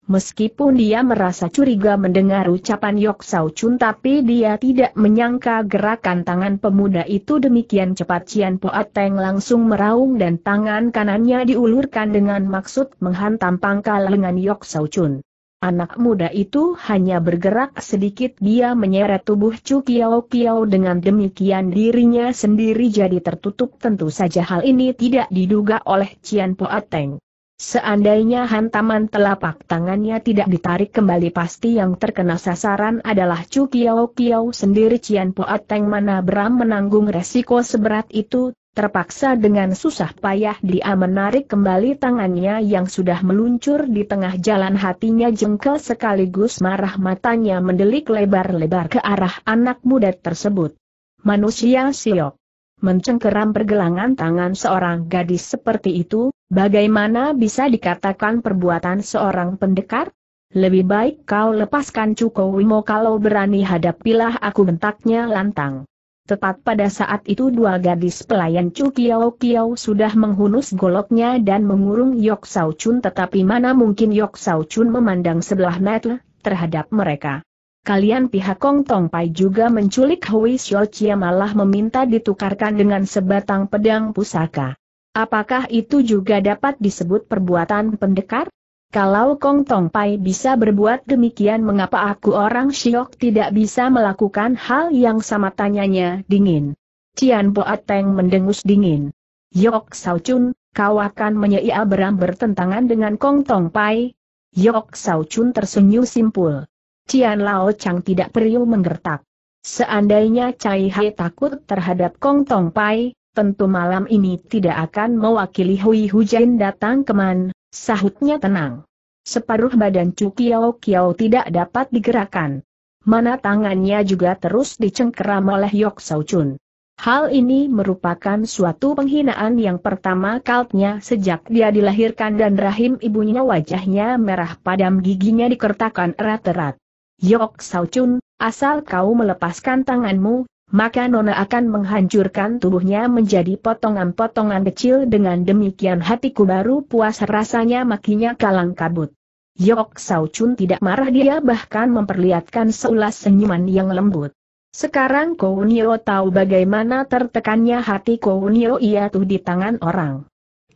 Meskipun dia merasa curiga mendengar ucapan Yok Sao Chun tapi dia tidak menyangka gerakan tangan pemuda itu demikian cepat Cian Poat Teng langsung meraung dan tangan kanannya diulurkan dengan maksud menghantam pangkal lengan Yok Sao Chun. Anak muda itu hanya bergerak sedikit dia menyeret tubuh Chu Kiao Kiao dengan demikian dirinya sendiri jadi tertutup tentu saja hal ini tidak diduga oleh Cian Poat Teng. Seandainya hantaman telapak tangannya tidak ditarik kembali pasti yang terkena sasaran adalah Chu Kiao Kiao sendiri Cian Poat Teng mana Bram menanggung resiko seberat itu, terpaksa dengan susah payah dia menarik kembali tangannya yang sudah meluncur di tengah jalan hatinya jengkel sekaligus marah matanya mendelik lebar-lebar ke arah anak muda tersebut. Manusia siok mencengkeram pergelangan tangan seorang gadis seperti itu, bagaimana bisa dikatakan perbuatan seorang pendekar? Lebih baik kau lepaskan Cuko Wimo kalau berani hadapilah aku bentaknya lantang. Tepat pada saat itu dua gadis pelayan Chu Kiao Kiao sudah menghunus goloknya dan mengurung Yok Sao Chun tetapi mana mungkin Yok Sao Chun memandang sebelah mata terhadap mereka kalian pihak Kong Tong Pai juga menculik Hui Xiao Chia malah meminta ditukarkan dengan sebatang pedang pusaka. Apakah itu juga dapat disebut perbuatan pendekar? Kalau Kong Tong Pai bisa berbuat demikian mengapa aku orang Shiok tidak bisa melakukan hal yang sama tanyanya dingin. Cian Boateng mendengus dingin. Yok Sao Chun, kau akan menyia beram bertentangan dengan Kong Tong Pai. Yok Sao Chun tersenyum simpul. Cian Lao Chang tidak perlu menggertak. Seandainya Cai Hai takut terhadap Kong Tong Pai, tentu malam ini tidak akan mewakili Hui Hujan datang keman, sahutnya tenang. Separuh badan Chu Kiao Kiao tidak dapat digerakkan. Mana tangannya juga terus dicengkeram oleh Yok Sau Chun. Hal ini merupakan suatu penghinaan yang pertama kalinya sejak dia dilahirkan dan rahim ibunya wajahnya merah padam giginya dikertakan erat-erat. Yok Sao Chun, asal kau melepaskan tanganmu, maka Nona akan menghancurkan tubuhnya menjadi potongan-potongan kecil dengan demikian hatiku baru puas rasanya makinya kalang kabut. Yok Sao Chun tidak marah dia bahkan memperlihatkan seulas senyuman yang lembut. Sekarang Kounio tahu bagaimana tertekannya hati Kounio ia tuh di tangan orang.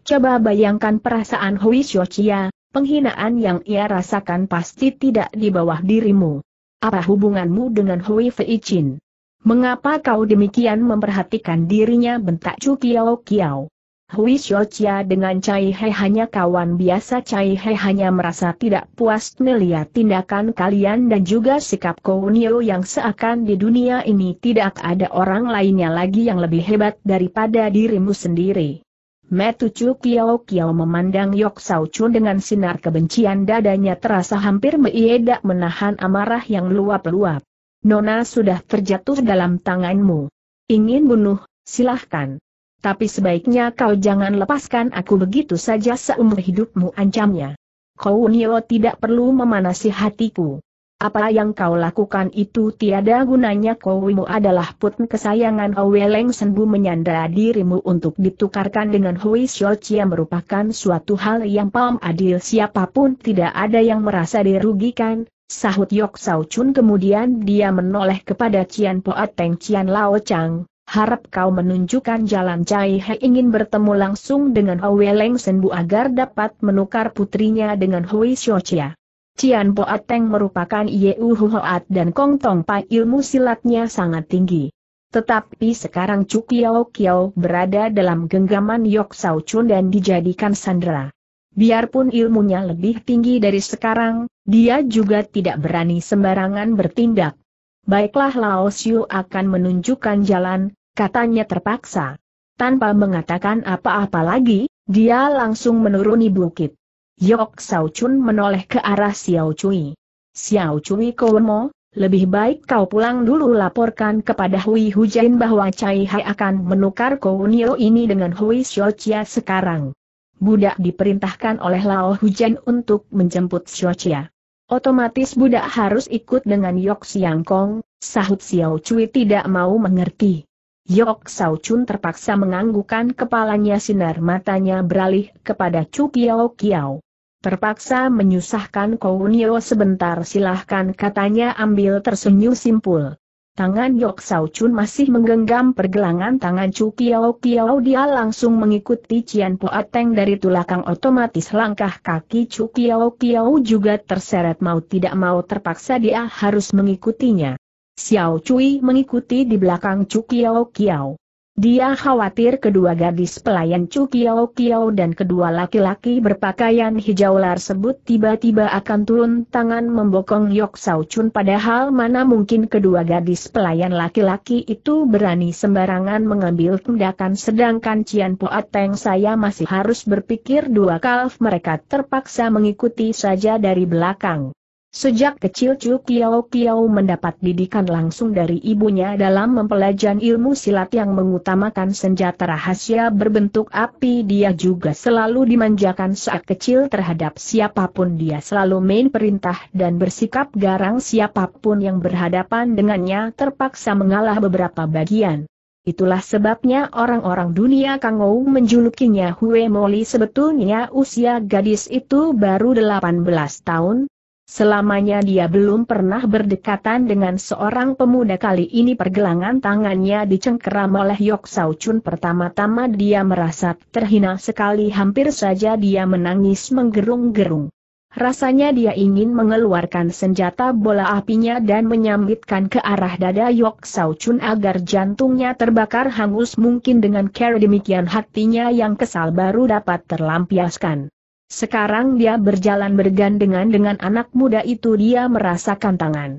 Coba bayangkan perasaan Hui Xiuqia, Penghinaan yang ia rasakan pasti tidak di bawah dirimu. Apa hubunganmu dengan Hui Fei Chin? Mengapa kau demikian memperhatikan dirinya bentak Chu Kiao Kiao? Hui Xiaochia dengan Cai He hanya kawan biasa Cai He hanya merasa tidak puas melihat tindakan kalian dan juga sikap Kou Niu yang seakan di dunia ini tidak ada orang lainnya lagi yang lebih hebat daripada dirimu sendiri. Metu Chu Kiao Kiao memandang Yok Sao Chun dengan sinar kebencian dadanya terasa hampir meiedak menahan amarah yang luap-luap. Nona sudah terjatuh dalam tanganmu. Ingin bunuh, silahkan. Tapi sebaiknya kau jangan lepaskan aku begitu saja seumur hidupmu ancamnya. Kau Nio tidak perlu memanasi hatiku. Apa yang kau lakukan itu tiada gunanya kowimu adalah put kesayangan Howeleng Senbu menyandra dirimu untuk ditukarkan dengan Hui Xiaochia merupakan suatu hal yang paham adil siapapun tidak ada yang merasa dirugikan, sahut Yok Sao Chun kemudian dia menoleh kepada Cian Poat Teng Cian Lao Chang, harap kau menunjukkan jalan Cai He ingin bertemu langsung dengan Howeleng Senbu agar dapat menukar putrinya dengan Hui Xiaochia. Cian Po Ateng merupakan Yeu Hoat dan Kong Tong Pai ilmu silatnya sangat tinggi. Tetapi sekarang Cuk Yao Kiao berada dalam genggaman Yok Sao Chun dan dijadikan sandera. Biarpun ilmunya lebih tinggi dari sekarang, dia juga tidak berani sembarangan bertindak. Baiklah Lao Xiu akan menunjukkan jalan, katanya terpaksa. Tanpa mengatakan apa-apa lagi, dia langsung menuruni bukit. Yok Sao Chun menoleh ke arah Xiao Cui. Xiao Cui mau, lebih baik kau pulang dulu laporkan kepada Hui Hujain bahwa Cai Hai akan menukar Nio ini dengan Hui Xiaochia sekarang. Budak diperintahkan oleh Lao Hujan untuk menjemput Xiaochia. Otomatis budak harus ikut dengan Yok Siang Kong, sahut Xiao Cui tidak mau mengerti. Yok Sao Chun terpaksa menganggukkan kepalanya sinar matanya beralih kepada Chu Piao Kiao. Terpaksa menyusahkan Kounio sebentar silahkan katanya ambil tersenyum simpul. Tangan Yok Sao Chun masih menggenggam pergelangan tangan Chu Kiao Kiao dia langsung mengikuti Cian Po Ateng dari tulakang otomatis langkah kaki Chu Kiao Kiao juga terseret mau tidak mau terpaksa dia harus mengikutinya. Xiao Cui mengikuti di belakang Chu Kiao Kiao. Dia khawatir kedua gadis pelayan Chu Kiao Kiao dan kedua laki-laki berpakaian hijau lar sebut tiba-tiba akan turun tangan membokong Yok Sao Chun padahal mana mungkin kedua gadis pelayan laki-laki itu berani sembarangan mengambil tindakan sedangkan Cian Po Ateng saya masih harus berpikir dua kalf mereka terpaksa mengikuti saja dari belakang. Sejak kecil Chu Kiao Kiao mendapat didikan langsung dari ibunya dalam mempelajari ilmu silat yang mengutamakan senjata rahasia berbentuk api dia juga selalu dimanjakan saat kecil terhadap siapapun dia selalu main perintah dan bersikap garang siapapun yang berhadapan dengannya terpaksa mengalah beberapa bagian. Itulah sebabnya orang-orang dunia Kangou menjulukinya Hue Moli sebetulnya usia gadis itu baru 18 tahun, Selamanya dia belum pernah berdekatan dengan seorang pemuda kali ini pergelangan tangannya dicengkeram oleh Yok Sao Chun pertama-tama dia merasa terhina sekali hampir saja dia menangis menggerung-gerung. Rasanya dia ingin mengeluarkan senjata bola apinya dan menyambitkan ke arah dada Yok Sao Chun agar jantungnya terbakar hangus mungkin dengan cara demikian hatinya yang kesal baru dapat terlampiaskan. Sekarang dia berjalan bergandengan dengan anak muda itu dia merasakan tangan.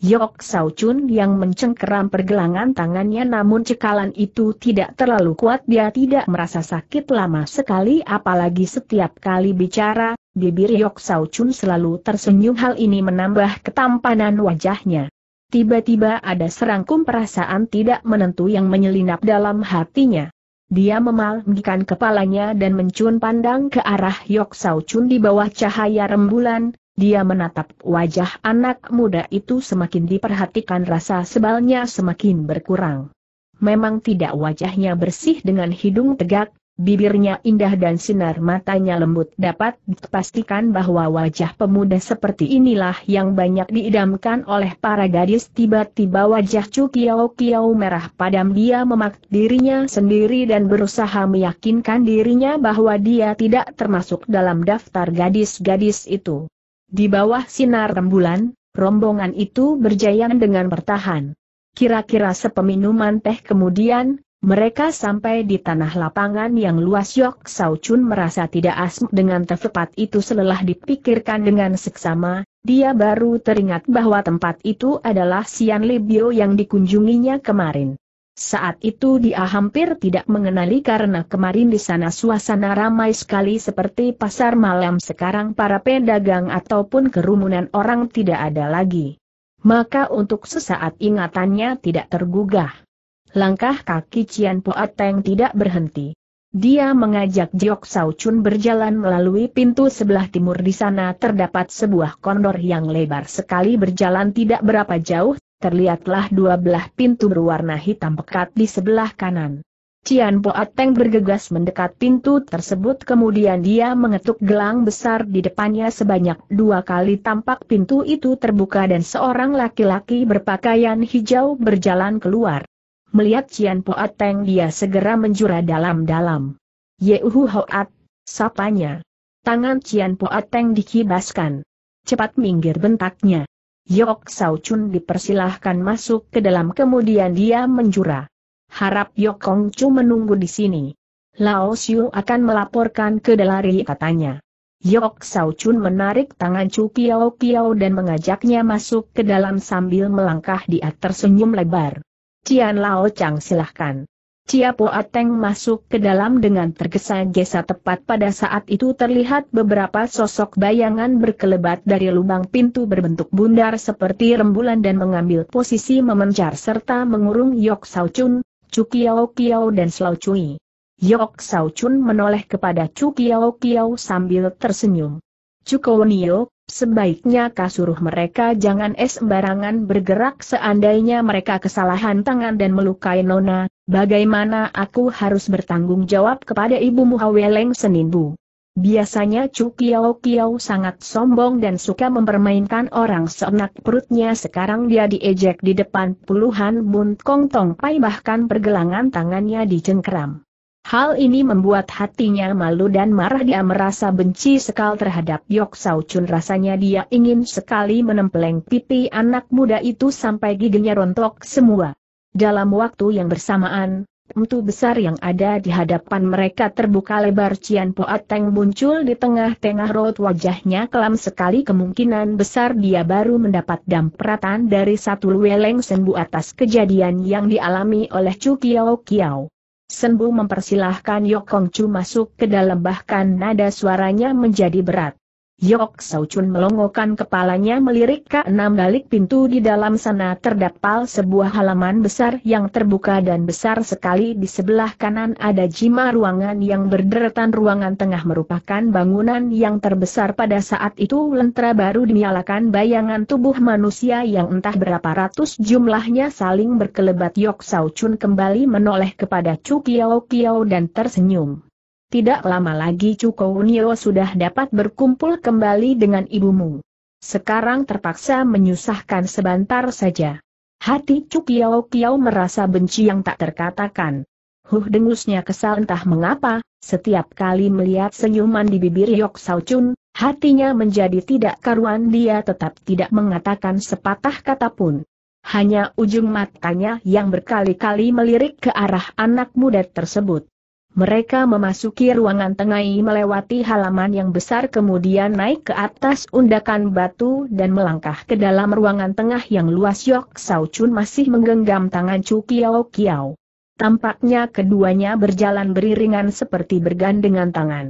Yok Sao Chun yang mencengkeram pergelangan tangannya namun cekalan itu tidak terlalu kuat dia tidak merasa sakit lama sekali apalagi setiap kali bicara, bibir Yok Sao Chun selalu tersenyum hal ini menambah ketampanan wajahnya. Tiba-tiba ada serangkum perasaan tidak menentu yang menyelinap dalam hatinya. Dia memalingkan kepalanya dan mencun pandang ke arah Yok Sao Chun di bawah cahaya rembulan, dia menatap wajah anak muda itu semakin diperhatikan rasa sebalnya semakin berkurang. Memang tidak wajahnya bersih dengan hidung tegak, Bibirnya indah dan sinar matanya lembut dapat dipastikan bahwa wajah pemuda seperti inilah yang banyak diidamkan oleh para gadis tiba-tiba wajah Chu Kiao Kiao merah padam dia memak dirinya sendiri dan berusaha meyakinkan dirinya bahwa dia tidak termasuk dalam daftar gadis-gadis itu. Di bawah sinar rembulan, rombongan itu berjalan dengan bertahan. Kira-kira sepeminuman teh kemudian, mereka sampai di tanah lapangan yang luas Yok Sao Chun merasa tidak asm dengan tempat itu selelah dipikirkan dengan seksama, dia baru teringat bahwa tempat itu adalah Sian Libio yang dikunjunginya kemarin. Saat itu dia hampir tidak mengenali karena kemarin di sana suasana ramai sekali seperti pasar malam sekarang para pedagang ataupun kerumunan orang tidak ada lagi. Maka untuk sesaat ingatannya tidak tergugah langkah kaki Cian Po tidak berhenti. Dia mengajak Jiok Sao Chun berjalan melalui pintu sebelah timur di sana terdapat sebuah kondor yang lebar sekali berjalan tidak berapa jauh, terlihatlah dua belah pintu berwarna hitam pekat di sebelah kanan. Cian Po bergegas mendekat pintu tersebut kemudian dia mengetuk gelang besar di depannya sebanyak dua kali tampak pintu itu terbuka dan seorang laki-laki berpakaian hijau berjalan keluar. Melihat Cian Poateng dia segera menjura dalam-dalam. Yehu Hoat, sapanya. Tangan Cian Poateng dikibaskan. Cepat minggir bentaknya. Yok Sao Chun dipersilahkan masuk ke dalam kemudian dia menjura. Harap Yok Kong Chu menunggu di sini. Lao Xiu akan melaporkan ke Delari katanya. Yok Sao Chun menarik tangan Chu Piao Piao dan mengajaknya masuk ke dalam sambil melangkah dia tersenyum lebar. Cian Lao Chang silahkan. Cia Po Ateng masuk ke dalam dengan tergesa-gesa tepat pada saat itu terlihat beberapa sosok bayangan berkelebat dari lubang pintu berbentuk bundar seperti rembulan dan mengambil posisi memencar serta mengurung Yok Sao Chun, Chu Kiao Kiao dan Slau Chui. Yok Sao Chun menoleh kepada Chu Kiao Kiao sambil tersenyum. Chu Kowonio, sebaiknya kasuruh mereka jangan sembarangan bergerak seandainya mereka kesalahan tangan dan melukai Nona, bagaimana aku harus bertanggung jawab kepada Ibu Muhaweleng Seninbu. Biasanya Chu Kiao Kiao sangat sombong dan suka mempermainkan orang seenak perutnya sekarang dia diejek di depan puluhan Bun kong tong pai bahkan pergelangan tangannya dicengkeram. Hal ini membuat hatinya malu dan marah dia merasa benci sekali terhadap Yok Sao Chun rasanya dia ingin sekali menempeleng pipi anak muda itu sampai giginya rontok semua. Dalam waktu yang bersamaan, pintu besar yang ada di hadapan mereka terbuka lebar Cian Poat Teng muncul di tengah-tengah road wajahnya kelam sekali kemungkinan besar dia baru mendapat dampratan dari satu lueleng sembuh atas kejadian yang dialami oleh Chu Kiao Kiao. Senbu mempersilahkan Yokong masuk ke dalam bahkan nada suaranya menjadi berat. Yok Chun melongokkan kepalanya melirik ke enam galik pintu di dalam sana terdapat sebuah halaman besar yang terbuka dan besar sekali di sebelah kanan ada jima ruangan yang berderetan ruangan tengah merupakan bangunan yang terbesar pada saat itu lentera baru dinyalakan bayangan tubuh manusia yang entah berapa ratus jumlahnya saling berkelebat Yok Chun kembali menoleh kepada Chu Kiao Kiao dan tersenyum. Tidak lama lagi Unio sudah dapat berkumpul kembali dengan ibumu. Sekarang terpaksa menyusahkan sebentar saja. Hati Cukiao Kiao merasa benci yang tak terkatakan. Huh dengusnya kesal entah mengapa, setiap kali melihat senyuman di bibir Yok Sao Chun, hatinya menjadi tidak karuan dia tetap tidak mengatakan sepatah kata pun. Hanya ujung matanya yang berkali-kali melirik ke arah anak muda tersebut. Mereka memasuki ruangan tengah melewati halaman yang besar kemudian naik ke atas undakan batu dan melangkah ke dalam ruangan tengah yang luas Yok Sao Chun masih menggenggam tangan Chu Kiao Kiao. Tampaknya keduanya berjalan beriringan seperti bergandengan tangan.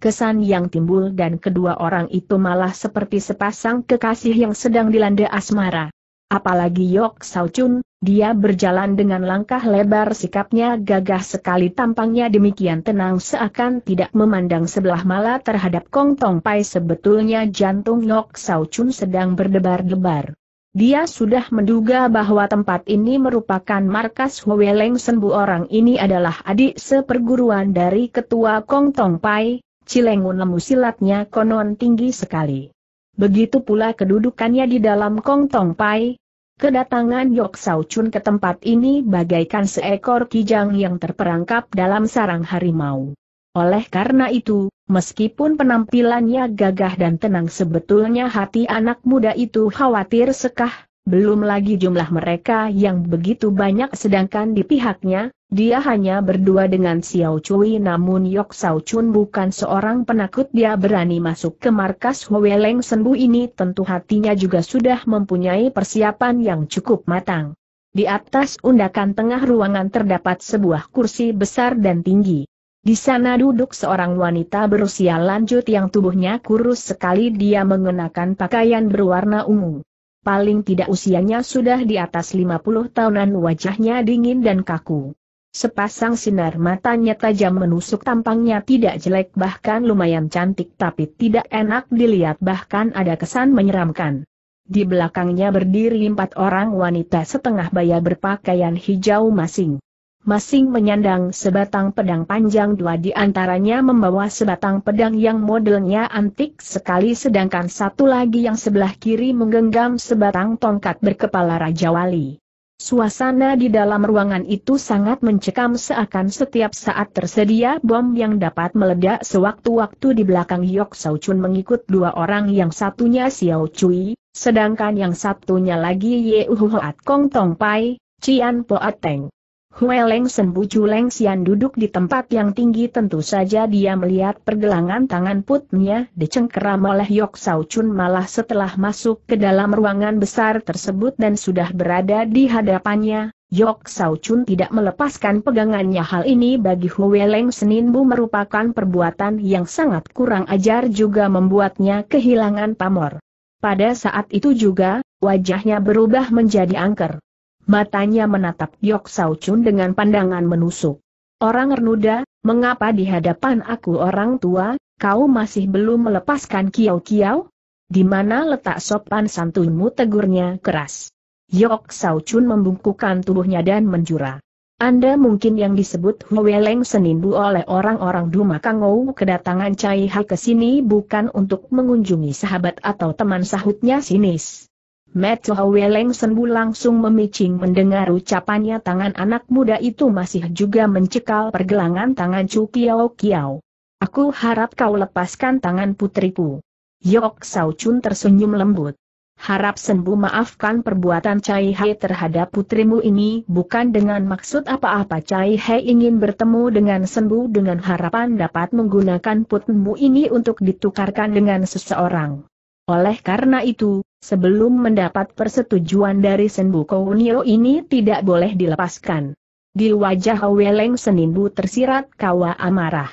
Kesan yang timbul dan kedua orang itu malah seperti sepasang kekasih yang sedang dilanda asmara. Apalagi Yok Sao Chun, dia berjalan dengan langkah lebar sikapnya gagah sekali tampangnya demikian tenang seakan tidak memandang sebelah mala terhadap Kong Tong Pai sebetulnya jantung Yok Sao Chun sedang berdebar-debar. Dia sudah menduga bahwa tempat ini merupakan markas Leng Senbu orang ini adalah adik seperguruan dari ketua Kong Tong Pai, Cilengun lemu silatnya konon tinggi sekali. Begitu pula kedudukannya di dalam Kong Tong Pai. Kedatangan Yok Sao Chun ke tempat ini bagaikan seekor kijang yang terperangkap dalam sarang harimau. Oleh karena itu, meskipun penampilannya gagah dan tenang sebetulnya hati anak muda itu khawatir sekah, belum lagi jumlah mereka yang begitu banyak sedangkan di pihaknya, dia hanya berdua dengan Xiao Cui namun Yok Sao Chun bukan seorang penakut dia berani masuk ke markas Leng Senbu ini tentu hatinya juga sudah mempunyai persiapan yang cukup matang. Di atas undakan tengah ruangan terdapat sebuah kursi besar dan tinggi. Di sana duduk seorang wanita berusia lanjut yang tubuhnya kurus sekali dia mengenakan pakaian berwarna ungu. Paling tidak usianya sudah di atas 50 tahunan wajahnya dingin dan kaku. Sepasang sinar matanya tajam menusuk tampangnya tidak jelek bahkan lumayan cantik tapi tidak enak dilihat bahkan ada kesan menyeramkan. Di belakangnya berdiri empat orang wanita setengah baya berpakaian hijau masing. Masing menyandang sebatang pedang panjang dua di antaranya membawa sebatang pedang yang modelnya antik sekali sedangkan satu lagi yang sebelah kiri menggenggam sebatang tongkat berkepala Raja Wali. Suasana di dalam ruangan itu sangat mencekam seakan setiap saat tersedia bom yang dapat meledak sewaktu-waktu di belakang Yok Sao Chun mengikut dua orang yang satunya Xiao Cui, sedangkan yang satunya lagi Ye Uhuhuat Kong Tong Pai, Cian Poateng. Ateng. Hue Leng Senbucu Leng sian duduk di tempat yang tinggi tentu saja dia melihat pergelangan tangan putnya dicengkeram oleh Yok Sao Chun malah setelah masuk ke dalam ruangan besar tersebut dan sudah berada di hadapannya, Yok Sao Chun tidak melepaskan pegangannya hal ini bagi Hue Leng Seninbu merupakan perbuatan yang sangat kurang ajar juga membuatnya kehilangan pamor. Pada saat itu juga, wajahnya berubah menjadi angker. Matanya menatap Yok Sao Chun dengan pandangan menusuk. Orang Ernuda, mengapa di hadapan aku orang tua, kau masih belum melepaskan kiau-kiau? Di mana letak sopan santunmu tegurnya keras? Yok Sao Chun membungkukkan tubuhnya dan menjura. Anda mungkin yang disebut Huweleng Senindu oleh orang-orang Duma Kangou kedatangan Cai Ha ke sini bukan untuk mengunjungi sahabat atau teman sahutnya sinis. Matt Howe Senbu langsung memicing mendengar ucapannya tangan anak muda itu masih juga mencekal pergelangan tangan Chu Kiao Kiao. Aku harap kau lepaskan tangan putriku. Yok Sao Chun tersenyum lembut. Harap sembuh maafkan perbuatan Cai Hai terhadap putrimu ini bukan dengan maksud apa-apa Cai Hai ingin bertemu dengan sembuh dengan harapan dapat menggunakan putrimu ini untuk ditukarkan dengan seseorang. Oleh karena itu, sebelum mendapat persetujuan dari Senbu Kounio ini tidak boleh dilepaskan. Di wajah Weleng Senimbu tersirat kawa amarah.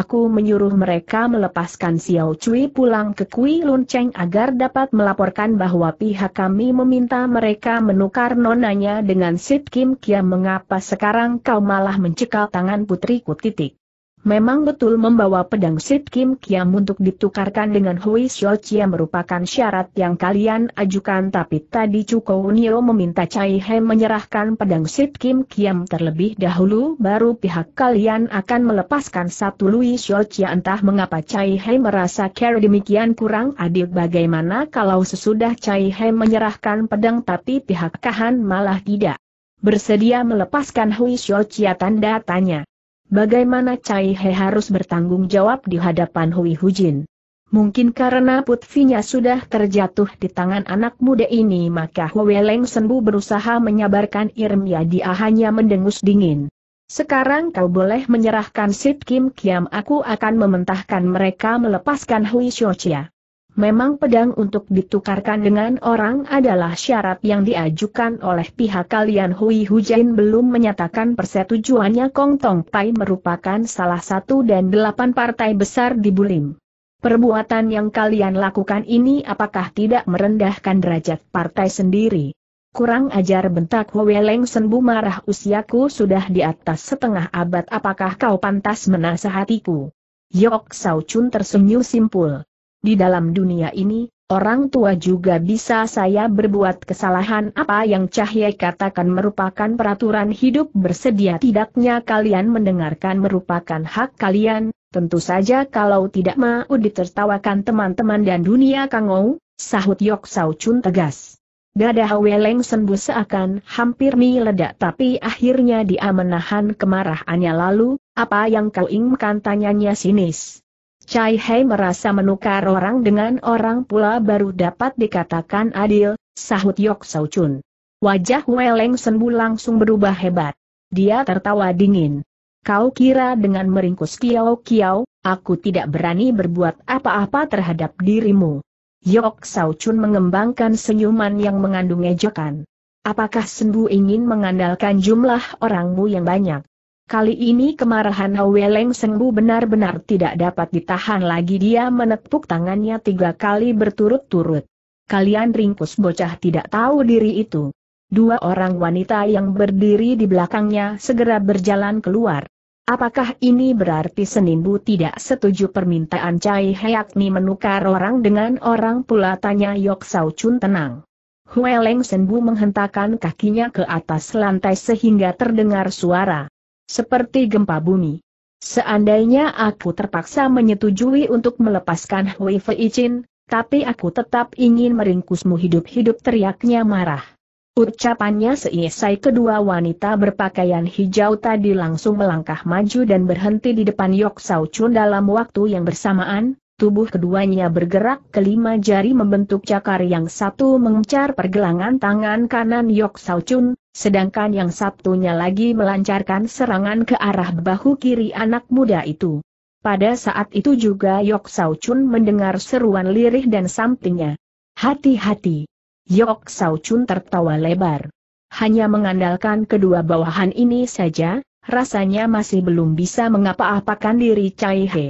Aku menyuruh mereka melepaskan Xiao Cui pulang ke Kui Lun agar dapat melaporkan bahwa pihak kami meminta mereka menukar nonanya dengan Sip Kim Kia mengapa sekarang kau malah mencekal tangan putriku titik memang betul membawa pedang Sip Kim Kiam untuk ditukarkan dengan Hui Xiao Chia merupakan syarat yang kalian ajukan tapi tadi Cuko Nio meminta Chai He menyerahkan pedang Sip Kim Kiam terlebih dahulu baru pihak kalian akan melepaskan satu Hui Xiao Chia entah mengapa Chai He merasa care demikian kurang adil bagaimana kalau sesudah Chai He menyerahkan pedang tapi pihak Kahan malah tidak bersedia melepaskan Hui Xiao Chia tanda tanya. Bagaimana Cai He harus bertanggung jawab di hadapan Hui Hujin? Mungkin karena putrinya sudah terjatuh di tangan anak muda ini maka Hui Leng Senbu berusaha menyabarkan Irmia dia hanya mendengus dingin. Sekarang kau boleh menyerahkan Sit Kim Kiam aku akan mementahkan mereka melepaskan Hui Shochia memang pedang untuk ditukarkan dengan orang adalah syarat yang diajukan oleh pihak kalian Hui Hujain belum menyatakan persetujuannya Kong Tong Pai merupakan salah satu dan delapan partai besar di Bulim. Perbuatan yang kalian lakukan ini apakah tidak merendahkan derajat partai sendiri? Kurang ajar bentak Leng Senbu marah usiaku sudah di atas setengah abad apakah kau pantas menasehatiku? Yok Sao Chun tersenyum simpul. Di dalam dunia ini, orang tua juga bisa saya berbuat kesalahan apa yang Cahye katakan merupakan peraturan hidup bersedia tidaknya kalian mendengarkan merupakan hak kalian, tentu saja kalau tidak mau ditertawakan teman-teman dan dunia kangou, sahut Yok Sao Chun tegas. Dada Leng sembuh seakan hampir meledak tapi akhirnya dia menahan kemarahannya lalu, apa yang kau inginkan tanyanya sinis. Chai Hei merasa menukar orang dengan orang pula baru dapat dikatakan adil, sahut Yok Sau Chun. Wajah Weleng Senbu langsung berubah hebat. Dia tertawa dingin. Kau kira dengan meringkus Kiao Kiao, aku tidak berani berbuat apa-apa terhadap dirimu. Yok Sau Chun mengembangkan senyuman yang mengandung ejekan. Apakah Senbu ingin mengandalkan jumlah orangmu yang banyak? Kali ini kemarahan Weleng Sengbu benar-benar tidak dapat ditahan lagi dia menepuk tangannya tiga kali berturut-turut. Kalian ringkus bocah tidak tahu diri itu. Dua orang wanita yang berdiri di belakangnya segera berjalan keluar. Apakah ini berarti Seninbu tidak setuju permintaan Cai Heakni menukar orang dengan orang pula tanya Yok Sau Chun tenang. Hueleng Senbu menghentakkan kakinya ke atas lantai sehingga terdengar suara seperti gempa bumi. Seandainya aku terpaksa menyetujui untuk melepaskan Hui Fei Chin, tapi aku tetap ingin meringkusmu hidup-hidup teriaknya marah. Ucapannya seisai kedua wanita berpakaian hijau tadi langsung melangkah maju dan berhenti di depan Yok Sao Chun dalam waktu yang bersamaan, tubuh keduanya bergerak kelima jari membentuk cakar yang satu mengcar pergelangan tangan kanan Yok Sao Chun, Sedangkan yang satunya lagi melancarkan serangan ke arah bahu kiri anak muda itu. Pada saat itu juga Yok Sao Chun mendengar seruan lirih dan sampingnya. Hati-hati. Yok Sao Chun tertawa lebar. Hanya mengandalkan kedua bawahan ini saja, rasanya masih belum bisa mengapa-apakan diri Chai He.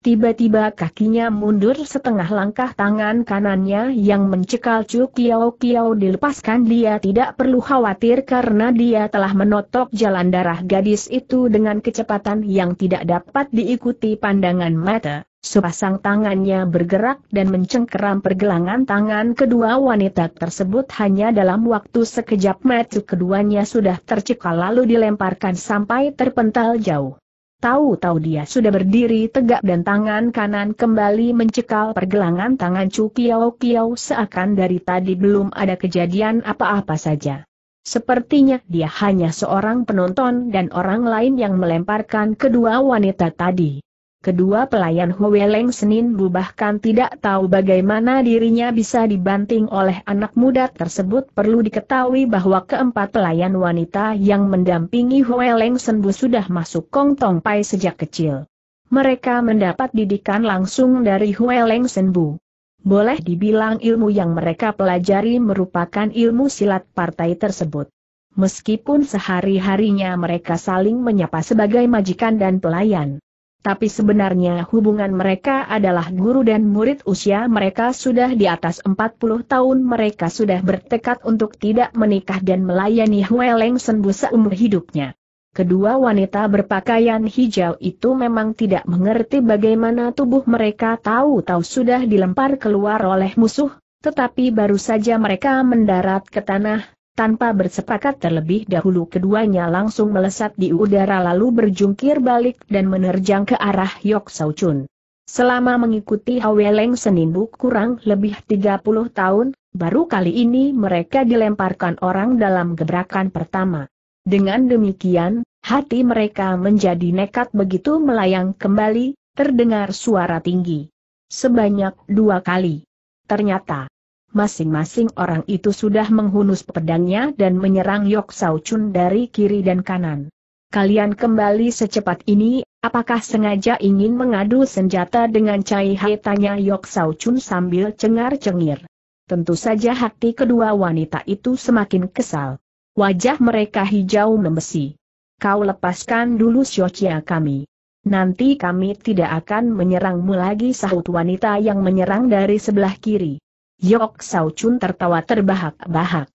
Tiba-tiba kakinya mundur setengah langkah tangan kanannya yang mencekal Chu Kiao Kiao dilepaskan dia tidak perlu khawatir karena dia telah menotok jalan darah gadis itu dengan kecepatan yang tidak dapat diikuti pandangan mata. Sepasang tangannya bergerak dan mencengkeram pergelangan tangan kedua wanita tersebut hanya dalam waktu sekejap mata keduanya sudah tercekal lalu dilemparkan sampai terpental jauh. Tahu-tahu dia sudah berdiri tegak dan tangan kanan kembali mencekal pergelangan tangan Chu Kiao Kiao seakan dari tadi belum ada kejadian apa-apa saja. Sepertinya dia hanya seorang penonton dan orang lain yang melemparkan kedua wanita tadi. Kedua pelayan Hueleng Senin Bu bahkan tidak tahu bagaimana dirinya bisa dibanting oleh anak muda tersebut. Perlu diketahui bahwa keempat pelayan wanita yang mendampingi Hueleng Senbu sudah masuk Kong Tong Pai sejak kecil. Mereka mendapat didikan langsung dari Hueleng Senbu. Boleh dibilang ilmu yang mereka pelajari merupakan ilmu silat partai tersebut. Meskipun sehari-harinya mereka saling menyapa sebagai majikan dan pelayan tapi sebenarnya hubungan mereka adalah guru dan murid usia mereka sudah di atas 40 tahun mereka sudah bertekad untuk tidak menikah dan melayani Hueleng Senbu seumur hidupnya. Kedua wanita berpakaian hijau itu memang tidak mengerti bagaimana tubuh mereka tahu-tahu sudah dilempar keluar oleh musuh, tetapi baru saja mereka mendarat ke tanah, tanpa bersepakat terlebih dahulu keduanya langsung melesat di udara lalu berjungkir balik dan menerjang ke arah Yok Sau Chun. Selama mengikuti Haweleng Seninbu kurang lebih 30 tahun, baru kali ini mereka dilemparkan orang dalam gebrakan pertama. Dengan demikian, hati mereka menjadi nekat begitu melayang kembali, terdengar suara tinggi. Sebanyak dua kali. Ternyata, masing-masing orang itu sudah menghunus pedangnya dan menyerang Yok Sao Chun dari kiri dan kanan. Kalian kembali secepat ini, apakah sengaja ingin mengadu senjata dengan Cai Hai tanya Yok Sao Chun sambil cengar-cengir. Tentu saja hati kedua wanita itu semakin kesal. Wajah mereka hijau membesi. Kau lepaskan dulu Xiochia kami. Nanti kami tidak akan menyerangmu lagi sahut wanita yang menyerang dari sebelah kiri. Yok Sao Chun tertawa terbahak-bahak.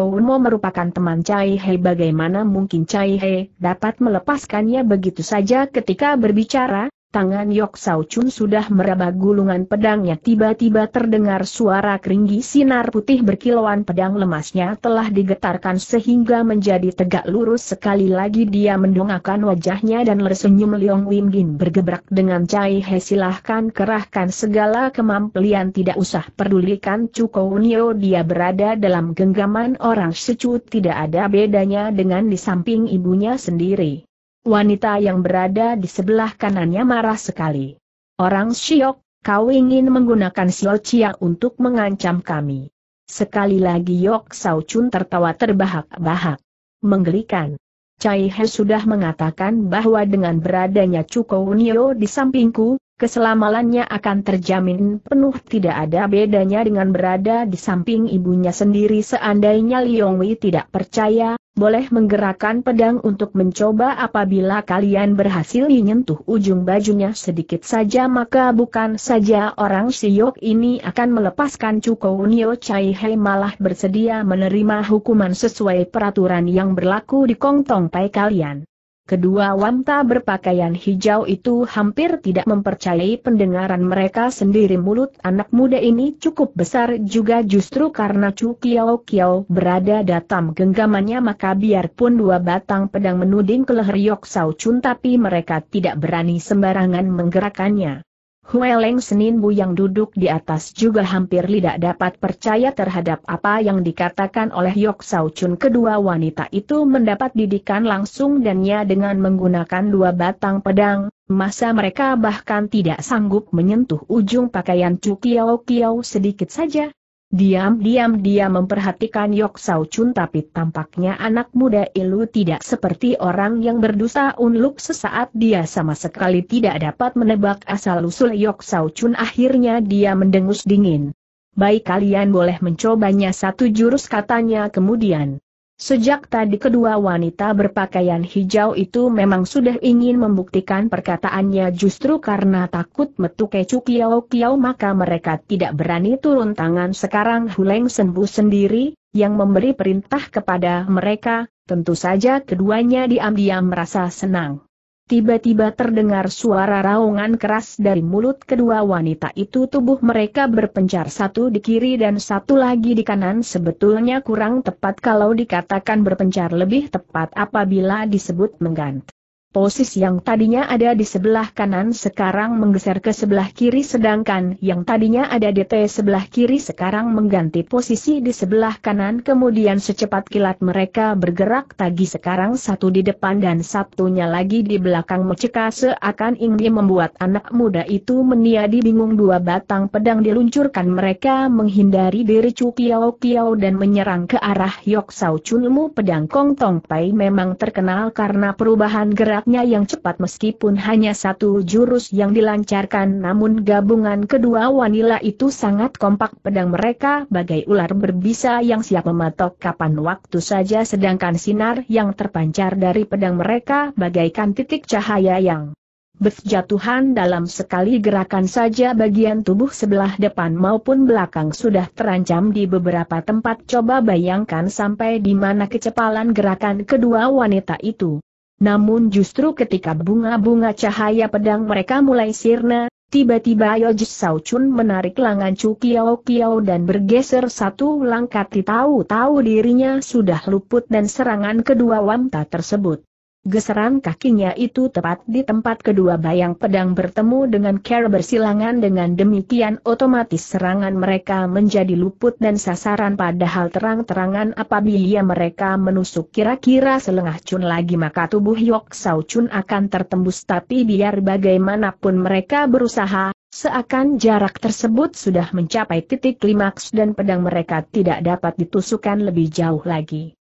Mo merupakan teman Chai He bagaimana mungkin Chai He dapat melepaskannya begitu saja ketika berbicara? Tangan Yok Sao Chun sudah meraba gulungan pedangnya tiba-tiba terdengar suara keringgi sinar putih berkilauan pedang lemasnya telah digetarkan sehingga menjadi tegak lurus sekali lagi dia mendongakkan wajahnya dan tersenyum Leong Wim Gin bergebrak dengan Cai He silahkan kerahkan segala kemampuan tidak usah pedulikan Cuko Unio dia berada dalam genggaman orang secut tidak ada bedanya dengan di samping ibunya sendiri. Wanita yang berada di sebelah kanannya marah sekali. Orang Siok, kau ingin menggunakan Sio Chia untuk mengancam kami. Sekali lagi Yok Sao Chun tertawa terbahak-bahak. Menggelikan. Cai He sudah mengatakan bahwa dengan beradanya Cuko Unio di sampingku, keselamalannya akan terjamin penuh tidak ada bedanya dengan berada di samping ibunya sendiri seandainya Liong Wei tidak percaya, boleh menggerakkan pedang untuk mencoba apabila kalian berhasil menyentuh ujung bajunya sedikit saja maka bukan saja orang Siok ini akan melepaskan cukau Nio Chai Hei malah bersedia menerima hukuman sesuai peraturan yang berlaku di Kong Tong Pai kalian. Kedua wanita berpakaian hijau itu hampir tidak mempercayai pendengaran mereka sendiri mulut anak muda ini cukup besar juga justru karena Chu Kiao Kiao berada dalam genggamannya maka biarpun dua batang pedang menuding ke leher Yok Sao Chun tapi mereka tidak berani sembarangan menggerakkannya. Hueleng Seninbu yang duduk di atas juga hampir tidak dapat percaya terhadap apa yang dikatakan oleh Yok Sao Chun. Kedua wanita itu mendapat didikan langsung dannya dengan menggunakan dua batang pedang, masa mereka bahkan tidak sanggup menyentuh ujung pakaian Chu Kiao Kiao sedikit saja, Diam-diam dia memperhatikan Yok Sao Chun tapi tampaknya anak muda Ilu tidak seperti orang yang berdosa unluk sesaat dia sama sekali tidak dapat menebak asal-usul Yok Sao Chun akhirnya dia mendengus dingin. Baik kalian boleh mencobanya satu jurus katanya kemudian. Sejak tadi kedua wanita berpakaian hijau itu memang sudah ingin membuktikan perkataannya justru karena takut metuke kiau Kiao maka mereka tidak berani turun tangan sekarang Huleng sembuh sendiri, yang memberi perintah kepada mereka, tentu saja keduanya diam-diam merasa senang. Tiba-tiba terdengar suara raungan keras dari mulut kedua wanita itu tubuh mereka berpencar satu di kiri dan satu lagi di kanan sebetulnya kurang tepat kalau dikatakan berpencar lebih tepat apabila disebut menggant. Posisi yang tadinya ada di sebelah kanan sekarang menggeser ke sebelah kiri sedangkan yang tadinya ada di T sebelah kiri sekarang mengganti posisi di sebelah kanan kemudian secepat kilat mereka bergerak tagi sekarang satu di depan dan satunya lagi di belakang meceka seakan ingin membuat anak muda itu meniadi bingung dua batang pedang diluncurkan mereka menghindari diri Chu Kiao Kiao dan menyerang ke arah Yok Sao cunmu pedang Kong Tong Pai memang terkenal karena perubahan gerak geraknya yang cepat meskipun hanya satu jurus yang dilancarkan namun gabungan kedua wanita itu sangat kompak pedang mereka bagai ular berbisa yang siap mematok kapan waktu saja sedangkan sinar yang terpancar dari pedang mereka bagaikan titik cahaya yang berjatuhan dalam sekali gerakan saja bagian tubuh sebelah depan maupun belakang sudah terancam di beberapa tempat coba bayangkan sampai di mana kecepalan gerakan kedua wanita itu. Namun justru ketika bunga-bunga cahaya pedang mereka mulai sirna, tiba-tiba Yojis Saucun menarik lengan Chu Kiao Kiao dan bergeser satu langkah tahu-tahu dirinya sudah luput dan serangan kedua Wamta tersebut. Geseran kakinya itu tepat di tempat kedua bayang pedang bertemu dengan ker bersilangan dengan demikian otomatis serangan mereka menjadi luput dan sasaran padahal terang-terangan apabila mereka menusuk kira-kira selengah cun lagi maka tubuh Yok Sau Chun akan tertembus tapi biar bagaimanapun mereka berusaha, seakan jarak tersebut sudah mencapai titik klimaks dan pedang mereka tidak dapat ditusukkan lebih jauh lagi.